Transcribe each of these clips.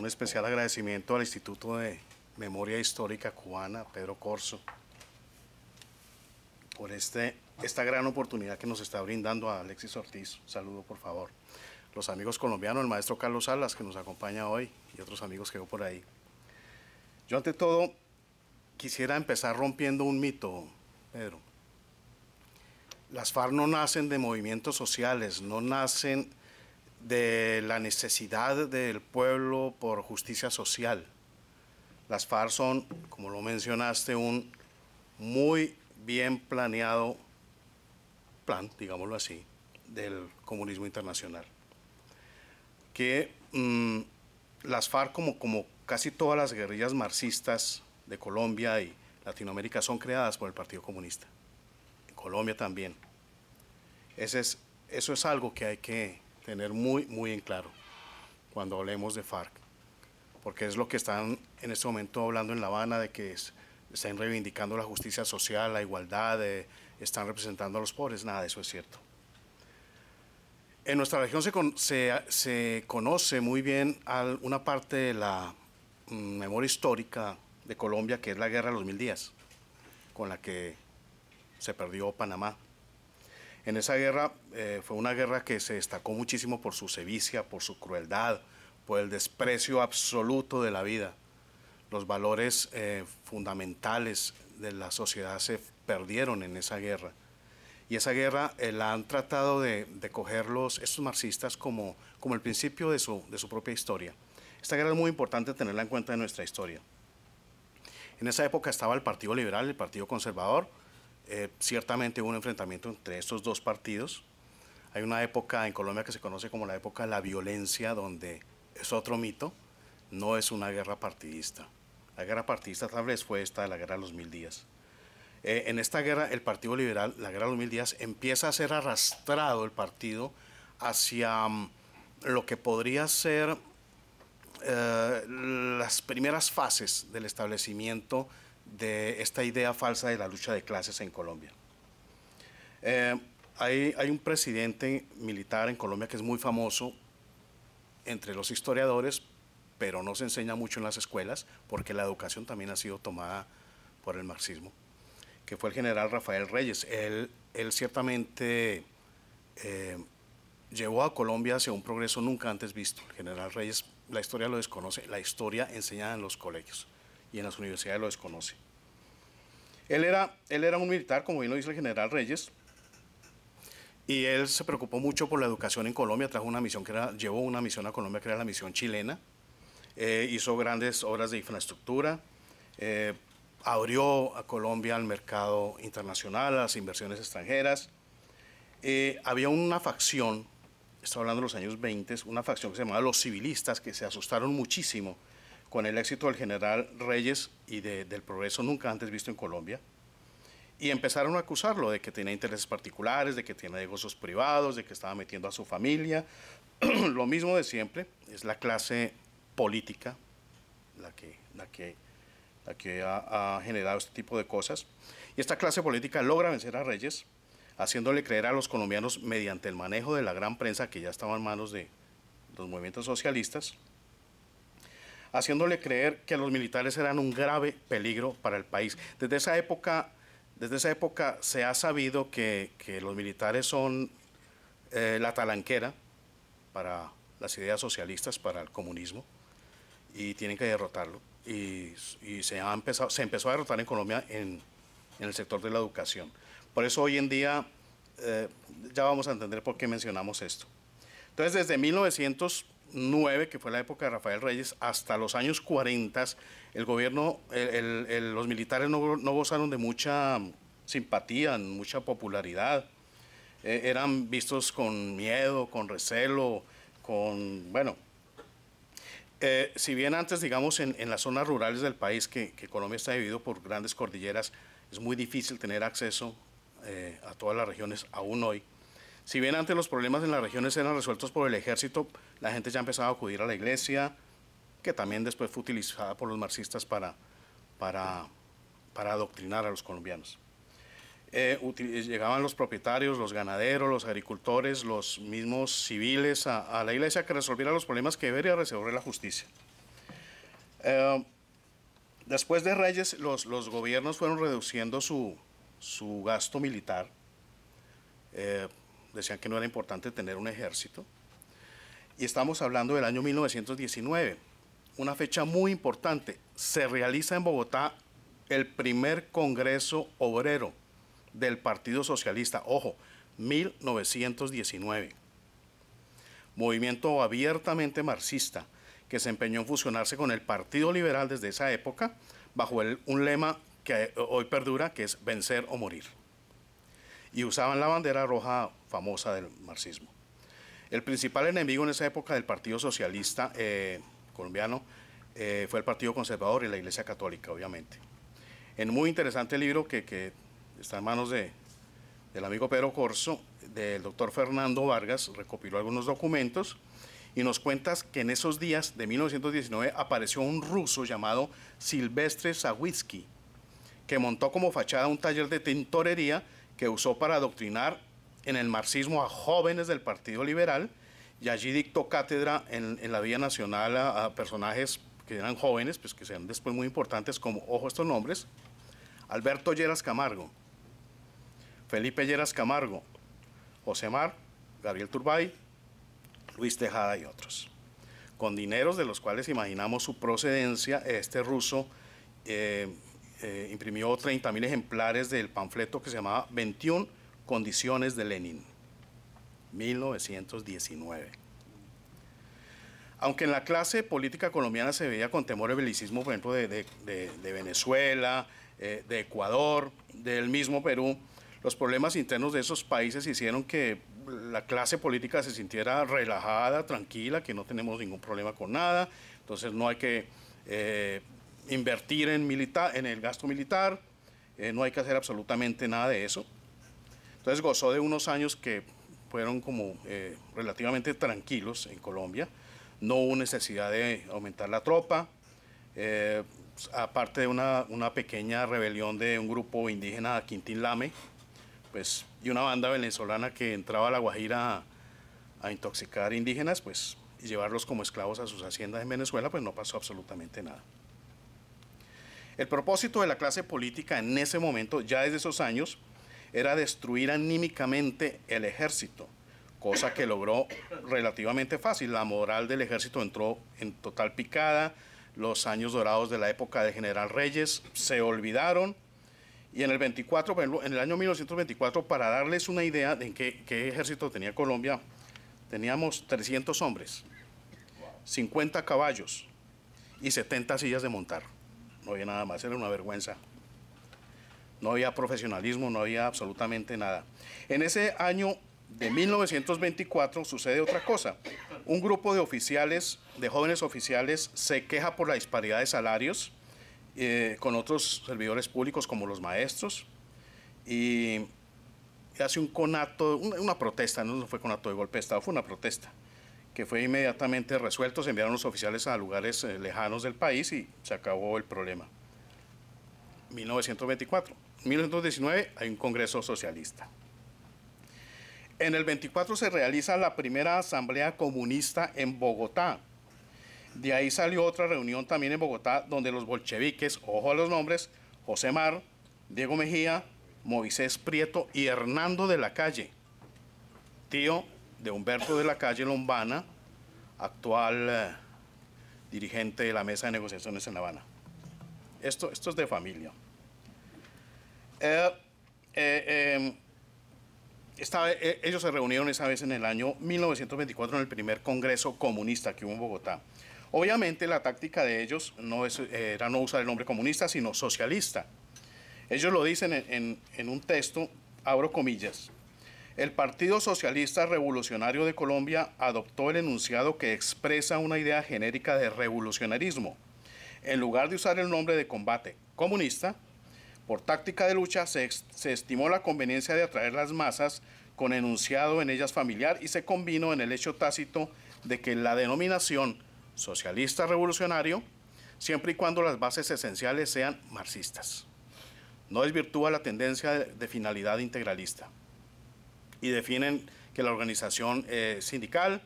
un especial agradecimiento al Instituto de Memoria Histórica Cubana, Pedro Corso, por este, esta gran oportunidad que nos está brindando a Alexis Ortiz. saludo, por favor. Los amigos colombianos, el maestro Carlos Salas, que nos acompaña hoy, y otros amigos que veo por ahí. Yo, ante todo, quisiera empezar rompiendo un mito, Pedro. Las FARC no nacen de movimientos sociales, no nacen de la necesidad del pueblo por justicia social. Las FARC son, como lo mencionaste, un muy bien planeado plan, digámoslo así, del comunismo internacional. Que mm, las FARC, como, como casi todas las guerrillas marxistas de Colombia y Latinoamérica, son creadas por el Partido Comunista. En Colombia también. es, eso es algo que hay que tener muy, muy en claro cuando hablemos de FARC, porque es lo que están en este momento hablando en La Habana, de que están reivindicando la justicia social, la igualdad, eh, están representando a los pobres, nada de eso es cierto. En nuestra región se, se, se conoce muy bien una parte de la mm, memoria histórica de Colombia, que es la Guerra de los Mil Días, con la que se perdió Panamá en esa guerra eh, fue una guerra que se destacó muchísimo por su sevicia, por su crueldad, por el desprecio absoluto de la vida. Los valores eh, fundamentales de la sociedad se perdieron en esa guerra. Y esa guerra eh, la han tratado de, coger cogerlos estos marxistas como, el principio de su propia historia. Esta guerra es muy importante tenerla en cuenta en nuestra historia. En esa época estaba el Partido Liberal, el Partido Conservador, eh, ciertamente hubo un enfrentamiento entre estos dos partidos. Hay una época en Colombia que se conoce como la época de la violencia, donde es otro mito, no es una guerra partidista. La guerra partidista tal vez fue esta de la guerra de los mil días. Eh, en esta guerra, el Partido Liberal, la guerra de los mil días, empieza a ser arrastrado el partido hacia mm, lo que podría ser eh, las primeras fases del establecimiento de esta idea falsa de la lucha de clases en Colombia. Eh, hay, un presidente militar en Colombia que es muy famoso entre los historiadores, pero no se enseña mucho en las escuelas, porque la educación también ha sido tomada por el marxismo, que fue el general Rafael Reyes. Él, ciertamente eh, llevó a Colombia hacia un progreso nunca antes visto. El general Reyes, la historia lo desconoce, la historia enseñada en los colegios y en las universidades lo desconoce. Él era, él era un militar, como bien lo dice el general Reyes, y él se preocupó mucho por la educación en Colombia, trajo una misión que era, llevó una misión a Colombia que era la misión chilena, eh, hizo grandes obras de infraestructura, eh, abrió a Colombia al mercado internacional, a las inversiones extranjeras. Eh, había una facción, estoy hablando de los años 20, una facción que se llamaba los civilistas, que se asustaron muchísimo con el éxito del general Reyes y del progreso nunca antes visto en Colombia. Y empezaron a acusarlo de que tenía intereses particulares, de que tenía negocios privados, de que estaba metiendo a su familia. Lo mismo de siempre, es la clase política la que, ha, ha generado este tipo de cosas. Y esta clase política logra vencer a Reyes, haciéndole creer a los colombianos mediante el manejo de la gran prensa que ya estaba en manos de los movimientos socialistas, haciéndole creer que los militares eran un grave peligro para el país. Desde esa época, desde esa época se ha sabido que, los militares son eh, la talanquera para las ideas socialistas, para el comunismo, y tienen que derrotarlo. Y, se, ha se empezó a derrotar en Colombia en, el sector de la educación. Por eso hoy en día eh, ya vamos a entender por qué mencionamos esto. Entonces, desde 1900 que fue la época de Rafael Reyes, hasta los años 40, el gobierno, los militares no, gozaron de mucha simpatía, mucha popularidad. Eh, eran vistos con miedo, con recelo, con, bueno, eh, si bien antes, digamos, en, las zonas rurales del país, que, Colombia está dividido por grandes cordilleras, es muy difícil tener acceso eh, a todas las regiones aún hoy. Si bien antes los problemas en las regiones eran resueltos por el ejército, la gente ya empezaba a acudir a la iglesia, que también después fue utilizada por los marxistas para, para, adoctrinar a los colombianos. Eh, llegaban los propietarios, los ganaderos, los agricultores, los mismos civiles a, la iglesia que resolviera los problemas que debería resolver la justicia. Eh, después de Reyes, los, gobiernos fueron reduciendo su, gasto militar. Eh, decían que no era importante tener un ejército. Y estamos hablando del año 1919, una fecha muy importante. Se realiza en Bogotá el primer Congreso Obrero del Partido Socialista, ojo, 1919. Movimiento abiertamente marxista que se empeñó en fusionarse con el Partido Liberal desde esa época bajo un lema que hoy perdura, que es vencer o morir y usaban la bandera roja famosa del marxismo. El principal enemigo en esa época del Partido Socialista eh, colombiano eh, fue el Partido Conservador y la Iglesia Católica, obviamente. En muy interesante libro que, está en manos de, del amigo Pedro Corso, del doctor Fernando Vargas, recopiló algunos documentos y nos cuenta que en esos días de 1919 apareció un ruso llamado Silvestre Sawitsky, que montó como fachada un taller de tintorería que usó para adoctrinar en el marxismo a jóvenes del Partido Liberal y allí dictó cátedra en, la vía nacional a, personajes que eran jóvenes, pues que sean después muy importantes como, ojo estos nombres, Alberto Lleras Camargo, Felipe Lleras Camargo, José Mar, Gabriel Turbay, Luis Tejada y otros, con dineros de los cuales imaginamos su procedencia, este ruso eh, eh, imprimió 30.000 ejemplares del panfleto que se llamaba 21 condiciones de Lenin, 1919. Aunque en la clase política colombiana se veía con temor el belicismo, por ejemplo, de, Venezuela, eh, de Ecuador, del mismo Perú, los problemas internos de esos países hicieron que la clase política se sintiera relajada, tranquila, que no tenemos ningún problema con nada, entonces no hay que eh, invertir en, en el gasto militar, eh, no hay que hacer absolutamente nada de eso. Entonces gozó de unos años que fueron como eh, relativamente tranquilos en Colombia, no hubo necesidad de aumentar la tropa, eh, aparte de una, pequeña rebelión de un grupo indígena, Quintín Lame, pues, y una banda venezolana que entraba a La Guajira a, a intoxicar indígenas, pues, y llevarlos como esclavos a sus haciendas en Venezuela, pues no pasó absolutamente nada. El propósito de la clase política en ese momento, ya desde esos años, era destruir anímicamente el ejército, cosa que logró relativamente fácil. La moral del ejército entró en total picada, los años dorados de la época de general Reyes se olvidaron. Y en el 24, en el año 1924, para darles una idea de qué ejército tenía Colombia, teníamos 300 hombres, 50 caballos y 70 sillas de montar no había nada más, era una vergüenza. No había profesionalismo, no había absolutamente nada. En ese año de 1924 sucede otra cosa. Un grupo de oficiales, de jóvenes oficiales, se queja por la disparidad de salarios eh, con otros servidores públicos como los maestros y hace un conato, una, una protesta, no fue conato de golpe de Estado, fue una protesta que fue inmediatamente resuelto, se enviaron los oficiales a lugares eh, lejanos del país y se acabó el problema. 1924. 1919 hay un Congreso Socialista. En el 24 se realiza la primera Asamblea Comunista en Bogotá. De ahí salió otra reunión también en Bogotá donde los bolcheviques, ojo a los nombres, José Mar, Diego Mejía, Moisés Prieto y Hernando de la Calle, tío de Humberto de la Calle Lombana, actual eh, dirigente de la mesa de negociaciones en La Habana. Esto, esto es de familia. Eh, eh, em, ellos se reunieron esa vez en el año 1924 en el primer Congreso Comunista que hubo en Bogotá. Obviamente la táctica de ellos no era no usar el nombre comunista, sino socialista. Ellos lo dicen en un texto, abro comillas, el Partido Socialista Revolucionario de Colombia adoptó el enunciado que expresa una idea genérica de revolucionarismo. En lugar de usar el nombre de combate comunista, por táctica de lucha se, estimó la conveniencia de atraer las masas con enunciado en ellas familiar y se combinó en el hecho tácito de que la denominación socialista revolucionario, siempre y cuando las bases esenciales sean marxistas, no desvirtúa la tendencia de finalidad integralista y definen que la organización eh, sindical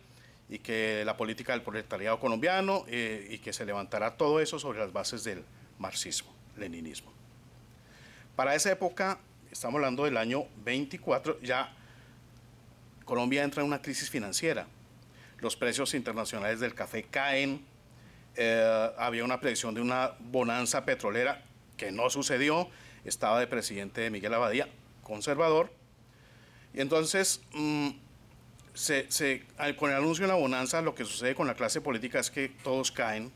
y que la política del proletariado colombiano eh, y que se levantará todo eso sobre las bases del marxismo, leninismo. Para esa época, estamos hablando del año 24, ya Colombia entra en una crisis financiera. Los precios internacionales del café caen, eh, había una predicción de una bonanza petrolera que no sucedió, estaba de presidente Miguel Abadía, conservador, y entonces, mm, con el anuncio de la bonanza, lo que sucede con la clase política es que todos caen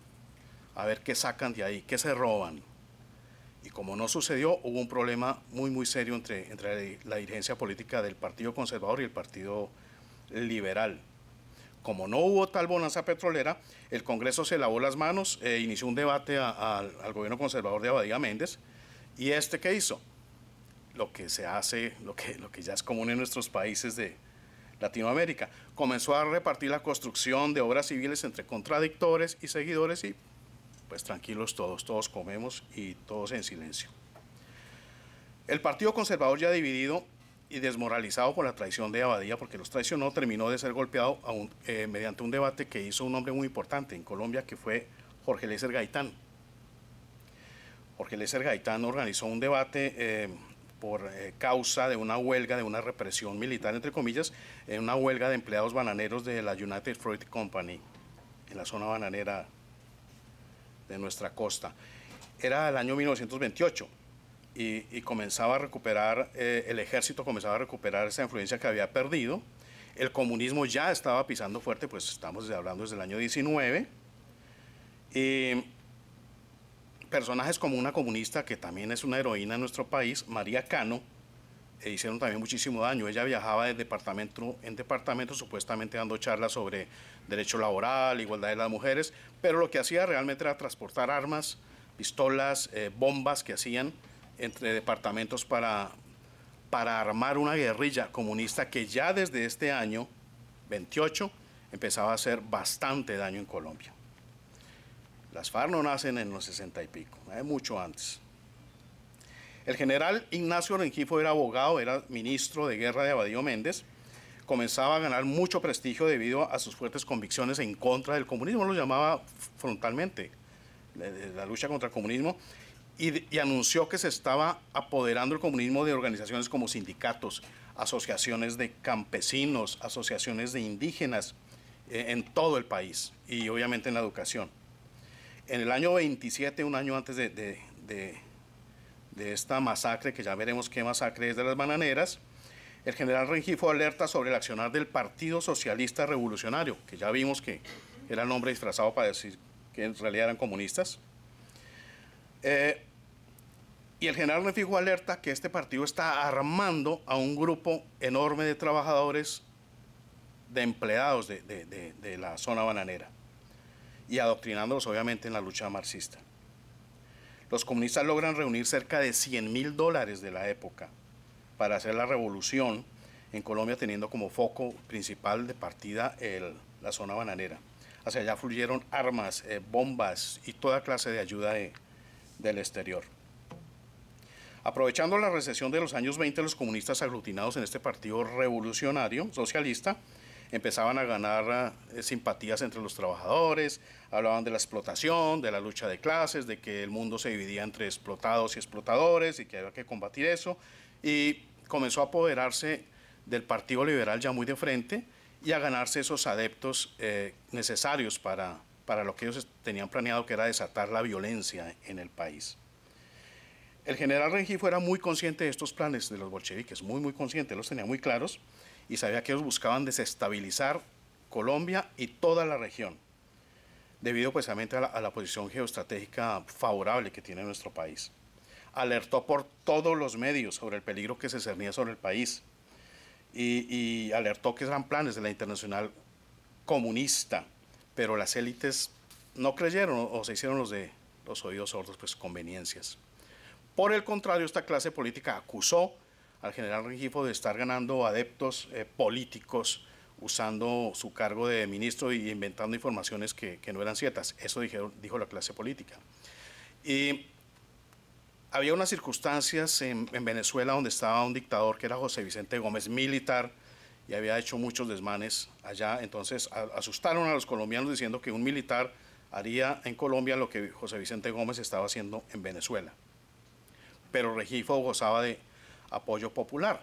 a ver qué sacan de ahí, qué se roban. Y como no sucedió, hubo un problema muy, muy serio entre, la dirigencia política del Partido Conservador y el Partido Liberal. Como no hubo tal bonanza petrolera, el Congreso se lavó las manos e inició un debate al gobierno conservador de Abadía Méndez. ¿Y este qué hizo? lo que se hace, lo que, lo que ya es común en nuestros países de Latinoamérica. Comenzó a repartir la construcción de obras civiles entre contradictores y seguidores y pues tranquilos todos, todos comemos y todos en silencio. El Partido Conservador ya dividido y desmoralizado por la traición de Abadía, porque los traicionó, terminó de ser golpeado eh, mediante un debate que hizo un hombre muy importante en Colombia, que fue Jorge Lécer Gaitán. Jorge Lécer Gaitán organizó un debate eh, por eh, causa de una huelga, de una represión militar, entre comillas, en una huelga de empleados bananeros de la United Fruit Company, en la zona bananera de nuestra costa. Era el año 1928 y, comenzaba a recuperar, eh, el ejército comenzaba a recuperar esa influencia que había perdido. El comunismo ya estaba pisando fuerte, pues estamos hablando desde el año 19. Y personajes como una comunista, que también es una heroína en nuestro país, María Cano, e hicieron también muchísimo daño. Ella viajaba de departamento en departamento, supuestamente dando charlas sobre derecho laboral, igualdad de las mujeres, pero lo que hacía realmente era transportar armas, pistolas, eh, bombas que hacían entre departamentos para, para armar una guerrilla comunista que ya desde este año 28 empezaba a hacer bastante daño en Colombia. Las FARC no nacen en los sesenta y pico, eh, mucho antes. El general Ignacio Renquifo era abogado, era ministro de guerra de Abadío Méndez, comenzaba a ganar mucho prestigio debido a sus fuertes convicciones en contra del comunismo, lo llamaba frontalmente, la lucha contra el comunismo, y, anunció que se estaba apoderando el comunismo de organizaciones como sindicatos, asociaciones de campesinos, asociaciones de indígenas eh, en todo el país y obviamente en la educación en el año 27, un año antes de, esta masacre, que ya veremos qué masacre es de las bananeras, el general Rengifo alerta sobre el accionar del Partido Socialista Revolucionario, que ya vimos que era el nombre disfrazado para decir que en realidad eran comunistas. Eh, y el general Rengifo alerta que este partido está armando a un grupo enorme de trabajadores, de empleados de la zona bananera y adoctrinándolos obviamente en la lucha marxista. Los comunistas logran reunir cerca de 100 mil dólares de la época para hacer la revolución en Colombia teniendo como foco principal de partida la zona bananera. Hacia allá fluyeron armas, eh, bombas y toda clase de ayuda del exterior. Aprovechando la recesión de los años 20, los comunistas aglutinados en este partido revolucionario socialista empezaban a ganar eh, simpatías entre los trabajadores, hablaban de la explotación, de la lucha de clases, de que el mundo se dividía entre explotados y explotadores y que había que combatir eso, y comenzó a apoderarse del Partido Liberal ya muy de frente y a ganarse esos adeptos eh, necesarios para, lo que ellos tenían planeado, que era desatar la violencia en el país. El general Rengifo era muy consciente de estos planes de los bolcheviques, muy, muy consciente, los tenía muy claros, y sabía que ellos buscaban desestabilizar Colombia y toda la región, debido precisamente a la, posición geoestratégica favorable que tiene nuestro país. Alertó por todos los medios sobre el peligro que se cernía sobre el país y, alertó que eran planes de la internacional comunista, pero las élites no creyeron o, se hicieron los de los oídos sordos, pues conveniencias. Por el contrario, esta clase política acusó al general Regifo de estar ganando adeptos eh, políticos usando su cargo de ministro y inventando informaciones que, no eran ciertas. Eso dijo la clase política. Y había unas circunstancias en, Venezuela donde estaba un dictador que era José Vicente Gómez, militar, y había hecho muchos desmanes allá. Entonces asustaron a los colombianos diciendo que un militar haría en Colombia lo que José Vicente Gómez estaba haciendo en Venezuela. Pero Regifo gozaba de apoyo popular.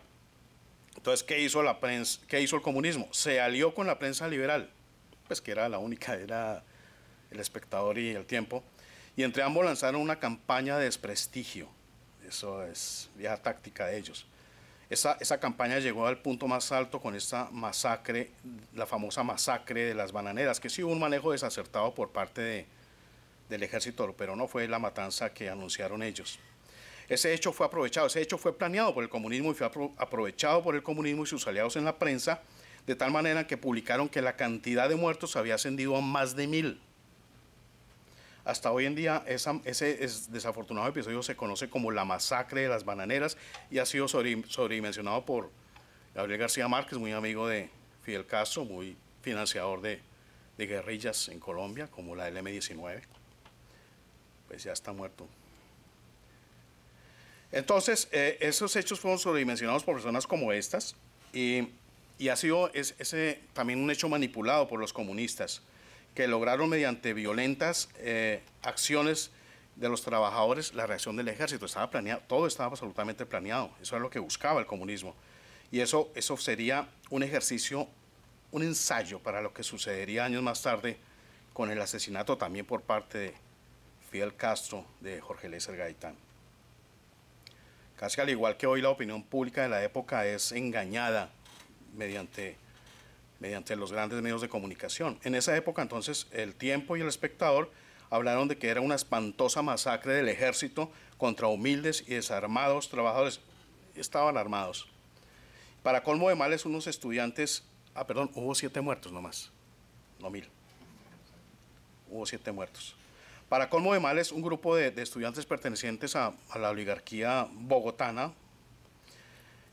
Entonces, ¿qué hizo, la prensa, ¿qué hizo el comunismo? Se alió con la prensa liberal, pues que era la única, era el espectador y el tiempo, y entre ambos lanzaron una campaña de desprestigio. Eso es vieja táctica de ellos. Esa, esa campaña llegó al punto más alto con esta masacre, la famosa masacre de las bananeras, que sí hubo un manejo desacertado por parte del ejército, pero no fue la matanza que anunciaron ellos. Ese hecho fue aprovechado, ese hecho fue planeado por el comunismo y fue aprovechado por el comunismo y sus aliados en la prensa, de tal manera que publicaron que la cantidad de muertos había ascendido a más de mil. Hasta hoy en día ese desafortunado episodio se conoce como la masacre de las bananeras y ha sido sobredimensionado por Gabriel García Márquez, muy amigo de Fidel Castro, muy financiador de, de guerrillas en Colombia, como la del M-19. Pues ya está muerto. Entonces, eh, esos hechos fueron sobredimensionados por personas como estas y, ha sido también un hecho manipulado por los comunistas, que lograron mediante violentas eh, acciones de los trabajadores la reacción del ejército. Estaba planeado, todo estaba absolutamente planeado. Eso era lo que buscaba el comunismo. Y eso, eso sería un ejercicio, un ensayo para lo que sucedería años más tarde con el asesinato también por parte de Fidel Castro de Jorge Lézard Gaitán. Casi al igual que hoy la opinión pública de la época es engañada mediante, mediante los grandes medios de comunicación. En esa época entonces el tiempo y el espectador hablaron de que era una espantosa masacre del ejército contra humildes y desarmados trabajadores. Estaban armados. Para colmo de males, unos estudiantes, ah, perdón, hubo siete muertos nomás, no mil. Hubo siete muertos. Para colmo de males, un grupo de, estudiantes pertenecientes a, la oligarquía bogotana,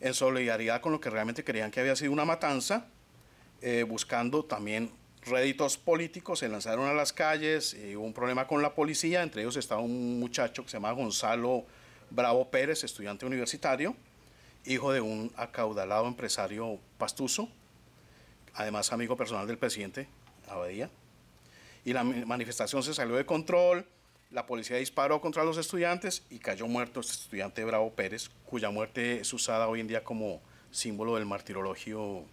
en solidaridad con lo que realmente creían que había sido una matanza, eh, buscando también réditos políticos, se lanzaron a las calles, hubo un problema con la policía, entre ellos estaba un muchacho que se llama Gonzalo Bravo Pérez, estudiante universitario, hijo de un acaudalado empresario pastuso, además amigo personal del presidente Abadía y la manifestación se salió de control, la policía disparó contra los estudiantes y cayó muerto este estudiante Bravo Pérez, cuya muerte es usada hoy en día como símbolo del martirologio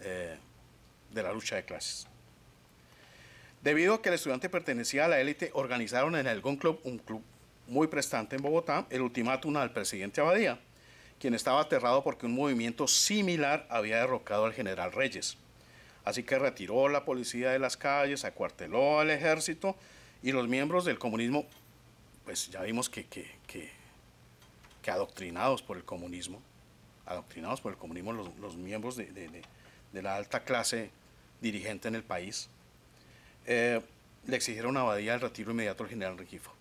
eh, de la lucha de clases. Debido a que el estudiante pertenecía a la élite, organizaron en el Gun Club, un club muy prestante en Bogotá, el ultimátum al presidente Abadía, quien estaba aterrado porque un movimiento similar había derrocado al general Reyes. Así que retiró la policía de las calles, acuarteló al ejército y los miembros del comunismo, pues ya vimos que, que, adoctrinados por el comunismo, adoctrinados por el comunismo los, miembros de, la alta clase dirigente en el país, eh, le exigieron a Abadía el retiro inmediato al general Rengifo.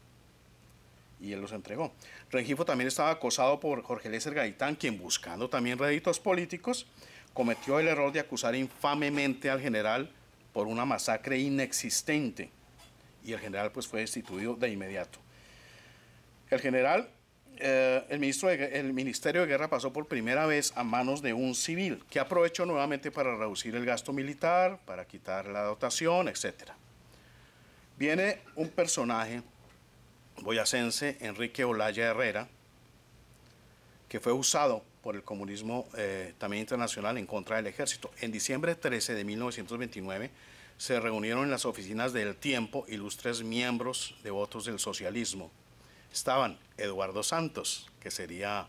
Y él los entregó. Rengifo también estaba acosado por Jorge Lécer Gaitán, quien buscando también réditos políticos, cometió el error de acusar infamemente al general por una masacre inexistente y el general pues fue destituido de inmediato. El general, eh, el, ministro el Ministerio de Guerra pasó por primera vez a manos de un civil que aprovechó nuevamente para reducir el gasto militar, para quitar la dotación, etc. Viene un personaje boyacense, Enrique Olaya Herrera, que fue usado por el comunismo eh, también internacional en contra del ejército. En diciembre 13 de 1929 se reunieron en las oficinas del Tiempo ilustres miembros devotos del socialismo. Estaban Eduardo Santos, que sería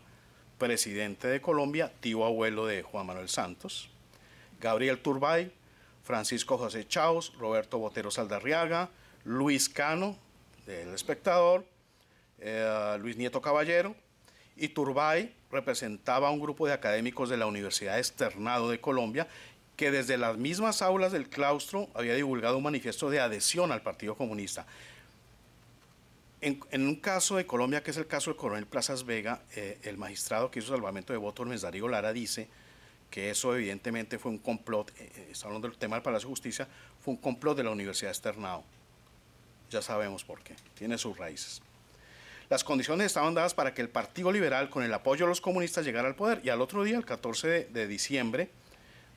presidente de Colombia, tío abuelo de Juan Manuel Santos, Gabriel Turbay, Francisco José Chaos, Roberto Botero Saldarriaga, Luis Cano, del espectador, eh, Luis Nieto Caballero, Turbay representaba a un grupo de académicos de la Universidad Externado de Colombia que desde las mismas aulas del claustro había divulgado un manifiesto de adhesión al Partido Comunista. En, un caso de Colombia, que es el caso del coronel Plazas Vega, eh, el magistrado que hizo salvamento de voto Ormes Darío Lara, dice que eso evidentemente fue un complot, eh, eh, está hablando del tema del Palacio de Justicia, fue un complot de la Universidad Externado. Ya sabemos por qué, tiene sus raíces. Las condiciones estaban dadas para que el Partido Liberal, con el apoyo de los comunistas, llegara al poder. Y al otro día, el 14 de, diciembre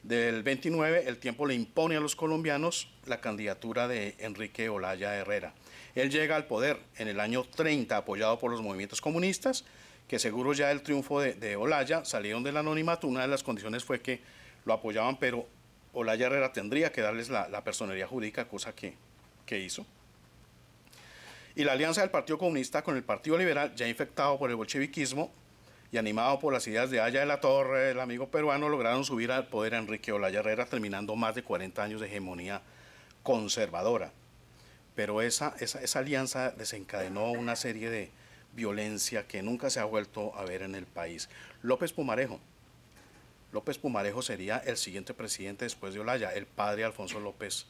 del 29, el tiempo le impone a los colombianos la candidatura de Enrique Olaya Herrera. Él llega al poder en el año 30, apoyado por los movimientos comunistas, que seguro ya el triunfo de, Olaya salieron del anonimato. Una de las condiciones fue que lo apoyaban, pero Olaya Herrera tendría que darles la, personería jurídica, cosa que, que hizo y la alianza del Partido Comunista con el Partido Liberal, ya infectado por el bolcheviquismo y animado por las ideas de Aya de la Torre, el amigo peruano, lograron subir al poder a Enrique Olaya Herrera, terminando más de 40 años de hegemonía conservadora. Pero esa, esa, esa alianza desencadenó una serie de violencia que nunca se ha vuelto a ver en el país. López Pumarejo. López Pumarejo sería el siguiente presidente después de Olaya, el padre Alfonso López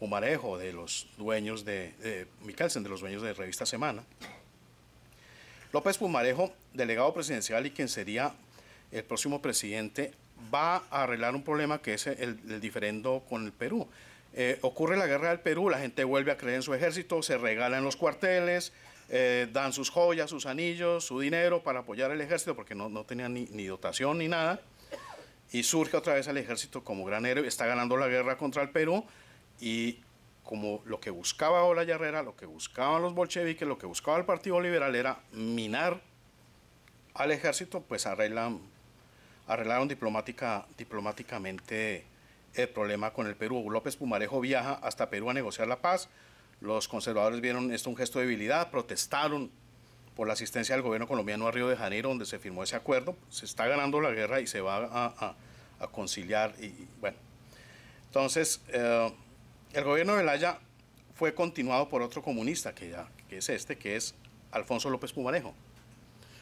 Pumarejo, de los dueños de, de de los dueños de Revista Semana. López Pumarejo, delegado presidencial y quien sería el próximo presidente, va a arreglar un problema que es el, diferendo con el Perú. Eh, ocurre la guerra del Perú, la gente vuelve a creer en su ejército, se regalan los cuarteles, eh, dan sus joyas, sus anillos, su dinero para apoyar al ejército porque no, no tenían ni, dotación ni nada. Y surge otra vez el ejército como gran héroe, está ganando la guerra contra el Perú, y como lo que buscaba Ola Herrera, lo que buscaban los bolcheviques, lo que buscaba el Partido Liberal era minar al ejército, pues arreglaron diplomática, diplomáticamente el problema con el Perú. López Pumarejo viaja hasta Perú a negociar la paz. Los conservadores vieron esto un gesto de debilidad, protestaron por la asistencia del gobierno colombiano a Río de Janeiro, donde se firmó ese acuerdo. Se está ganando la guerra y se va a, conciliar. Y, bueno, entonces... Eh, el gobierno de Laya fue continuado por otro comunista, que, ya, que es este, que es Alfonso López Pumarejo.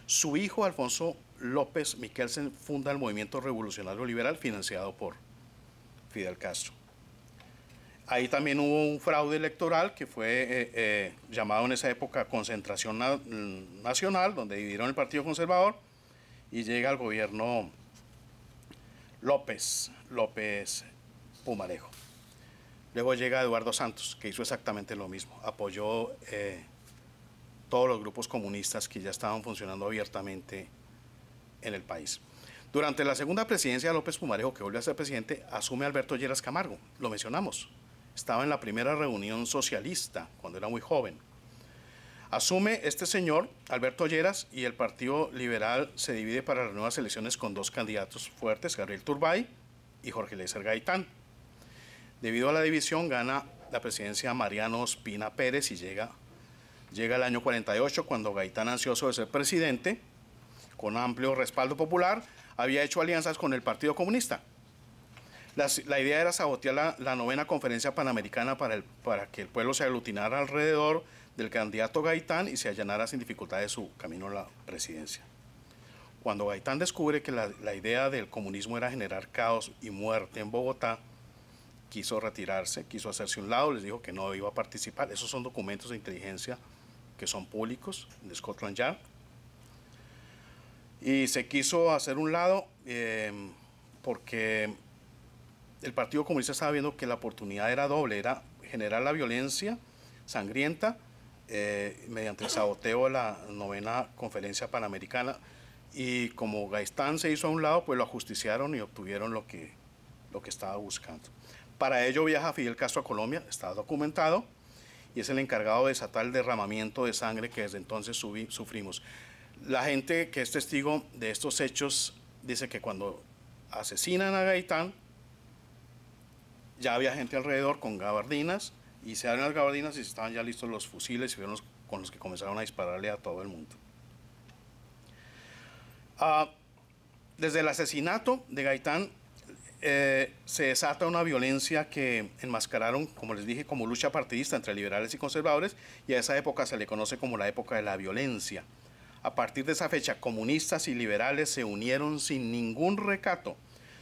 Su hijo Alfonso López Miquelsen funda el movimiento revolucionario liberal financiado por Fidel Castro. Ahí también hubo un fraude electoral que fue eh, eh, llamado en esa época Concentración Nacional, donde dividieron el Partido Conservador y llega al gobierno López, López Pumarejo. Luego llega Eduardo Santos, que hizo exactamente lo mismo, apoyó eh, todos los grupos comunistas que ya estaban funcionando abiertamente en el país. Durante la segunda presidencia de López Pumarejo, que volvió a ser presidente, asume Alberto Lleras Camargo, lo mencionamos. Estaba en la primera reunión socialista, cuando era muy joven. Asume este señor, Alberto Lleras, y el Partido Liberal se divide para las nuevas elecciones con dos candidatos fuertes, Gabriel Turbay y Jorge Leiser Gaitán. Debido a la división gana la presidencia Mariano Ospina Pérez y llega, llega el año 48 cuando Gaitán, ansioso de ser presidente, con amplio respaldo popular, había hecho alianzas con el Partido Comunista. la idea era sabotear la, novena conferencia panamericana para, que el pueblo se aglutinara alrededor del candidato Gaitán y se allanara sin dificultades su camino a la presidencia. Cuando Gaitán descubre que la idea del comunismo era generar caos y muerte en Bogotá, quiso retirarse, quiso hacerse un lado, les dijo que no iba a participar. Esos son documentos de inteligencia que son públicos de Scotland Yard. Y se quiso hacer un lado eh, porque el Partido Comunista estaba viendo que la oportunidad era doble, era generar la violencia sangrienta eh, mediante el saboteo de la novena conferencia panamericana. Y como Gaistán se hizo a un lado, pues lo ajusticiaron y obtuvieron lo que, lo que estaba buscando. Para ello viaja Fidel Castro a Colombia, está documentado, y es el encargado de desatar el derramamiento de sangre que desde entonces sufrimos. La gente que es testigo de estos hechos dice que cuando asesinan a Gaitán, ya había gente alrededor con gabardinas, y se abren las gabardinas y estaban ya listos los fusiles y fueron los, con los que comenzaron a dispararle a todo el mundo. Ah, desde el asesinato de Gaitán eh, se desata una violencia que enmascararon, como les dije, como lucha partidista entre liberales y conservadores, y a esa época se le conoce como la época de la violencia. A partir de esa fecha, comunistas y liberales se unieron sin ningún recato.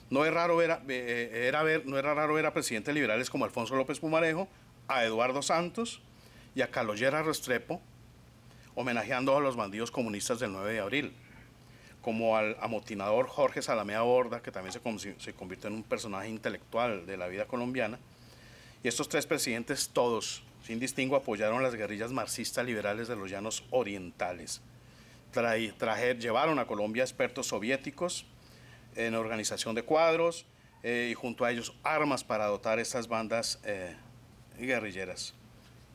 No es raro eh, eh, era no era raro ver a presidentes liberales como Alfonso López Pumarejo, a Eduardo Santos y a Caloyera Restrepo homenajeando a los bandidos comunistas del 9 de abril como al amotinador Jorge Salamea Borda, que también se, convirtió en un personaje intelectual de la vida colombiana. Y estos tres presidentes, todos, sin distingo, apoyaron las guerrillas marxistas liberales de los llanos orientales. llevaron a Colombia expertos soviéticos en organización de cuadros eh, y junto a ellos armas para dotar estas bandas eh, guerrilleras,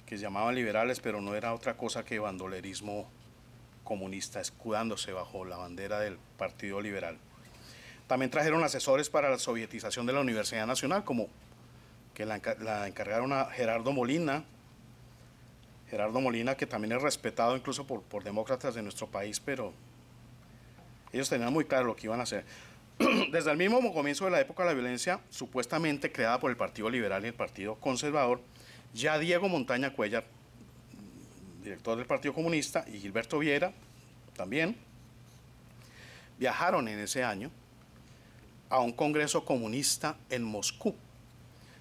que se llamaban liberales, pero no era otra cosa que bandolerismo comunista, escudándose bajo la bandera del Partido Liberal. También trajeron asesores para la sovietización de la Universidad Nacional, como que la, encargaron a Gerardo Molina, Gerardo Molina, que también es respetado incluso por, por, demócratas de nuestro país, pero ellos tenían muy claro lo que iban a hacer. Desde el mismo comienzo de la época de la violencia, supuestamente creada por el Partido Liberal y el Partido Conservador, ya Diego Montaña Cuellar director del Partido Comunista, y Gilberto Vieira, también, viajaron en ese año a un congreso comunista en Moscú,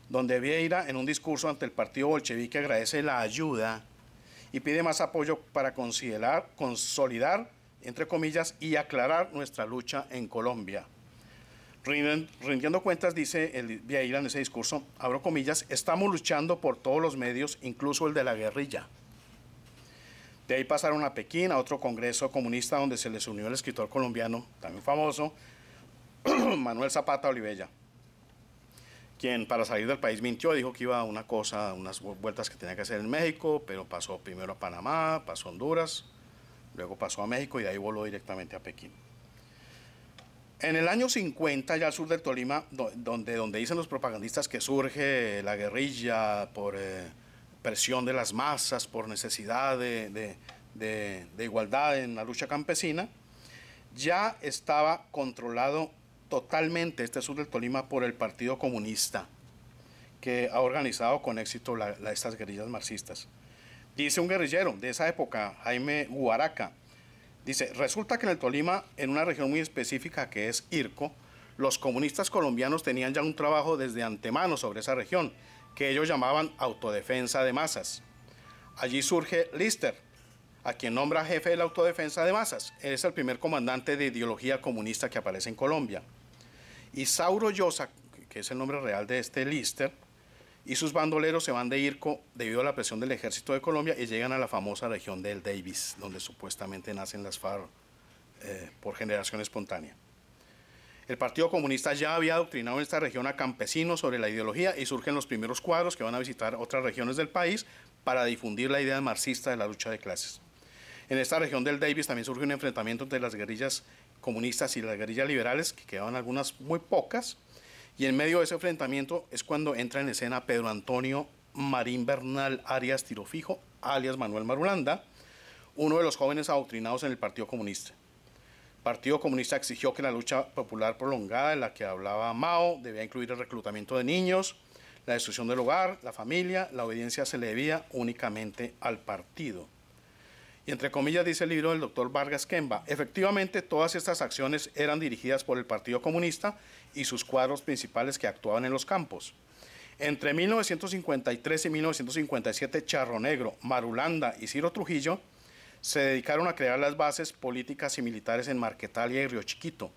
donde Vieira en un discurso ante el Partido Bolchevique agradece la ayuda y pide más apoyo para considerar, consolidar, entre comillas, y aclarar nuestra lucha en Colombia. Rindiendo cuentas, dice Vieira en ese discurso, abro comillas, estamos luchando por todos los medios, incluso el de la guerrilla. De ahí pasaron a Pekín, a otro congreso comunista donde se les unió el escritor colombiano, también famoso, Manuel Zapata Olivella, quien para salir del país mintió, dijo que iba a una cosa, unas vueltas que tenía que hacer en México, pero pasó primero a Panamá, pasó a Honduras, luego pasó a México y de ahí voló directamente a Pekín. En el año 50, ya al sur del Tolima, donde, donde dicen los propagandistas que surge la guerrilla por... Eh, presión de las masas por necesidad de, igualdad en la lucha campesina, ya estaba controlado totalmente este sur del Tolima por el Partido Comunista, que ha organizado con éxito estas guerrillas marxistas. Dice un guerrillero de esa época, Jaime Huaraca, dice, resulta que en el Tolima, en una región muy específica que es Irco, los comunistas colombianos tenían ya un trabajo desde antemano sobre esa región que ellos llamaban autodefensa de masas. Allí surge Lister, a quien nombra jefe de la autodefensa de masas. Él es el primer comandante de ideología comunista que aparece en Colombia. Y Sauro Llosa, que es el nombre real de este Lister, y sus bandoleros se van de Irco debido a la presión del ejército de Colombia y llegan a la famosa región del Davis, donde supuestamente nacen las FARC eh, por generación espontánea. El Partido Comunista ya había adoctrinado en esta región a campesinos sobre la ideología y surgen los primeros cuadros que van a visitar otras regiones del país para difundir la idea marxista de la lucha de clases. En esta región del Davis también surge un enfrentamiento entre las guerrillas comunistas y las guerrillas liberales, que quedaban algunas muy pocas, y en medio de ese enfrentamiento es cuando entra en escena Pedro Antonio Marín Bernal Arias Tirofijo, alias Manuel Marulanda, uno de los jóvenes adoctrinados en el Partido Comunista. Partido Comunista exigió que la lucha popular prolongada en la que hablaba Mao debía incluir el reclutamiento de niños, la destrucción del hogar, la familia, la obediencia se le debía únicamente al partido. Y entre comillas dice el libro del doctor Vargas Kemba, efectivamente todas estas acciones eran dirigidas por el Partido Comunista y sus cuadros principales que actuaban en los campos. Entre 1953 y 1957, Charro Negro, Marulanda y Ciro Trujillo se dedicaron a crear las bases políticas y militares en Marquetalia y Río Chiquito.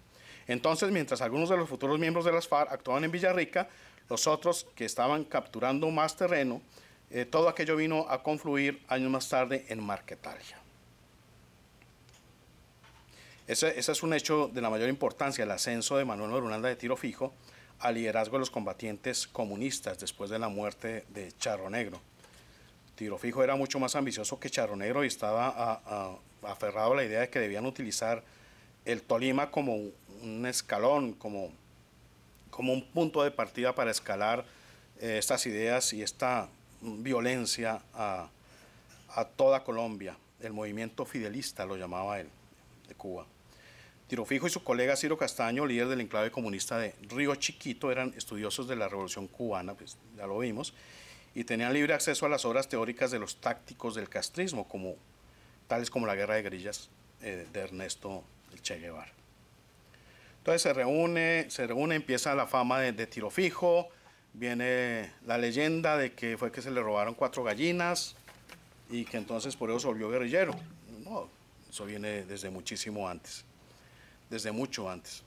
Entonces, mientras algunos de los futuros miembros de las FARC actuaban en Villarrica, los otros que estaban capturando más terreno, eh, todo aquello vino a confluir años más tarde en Marquetalia. Ese, es un hecho de la mayor importancia, el ascenso de Manuel Morunanda de tiro fijo al liderazgo de los combatientes comunistas después de la muerte de Charro Negro. Tirofijo era mucho más ambicioso que Negro y estaba aferrado a la idea de que debían utilizar el Tolima como un escalón, como, un punto de partida para escalar eh, estas ideas y esta violencia a, toda Colombia. El movimiento fidelista lo llamaba él, de Cuba. Tirofijo y su colega Ciro Castaño, líder del enclave comunista de Río Chiquito, eran estudiosos de la Revolución Cubana, pues ya lo vimos, y tenían libre acceso a las obras teóricas de los tácticos del castrismo, como, tales como la guerra de guerrillas eh, de Ernesto Che Guevara. Entonces se reúne, se reúne, empieza la fama de, tiro fijo, viene la leyenda de que fue que se le robaron cuatro gallinas y que entonces por eso se volvió guerrillero. No, eso viene desde muchísimo antes, desde mucho antes.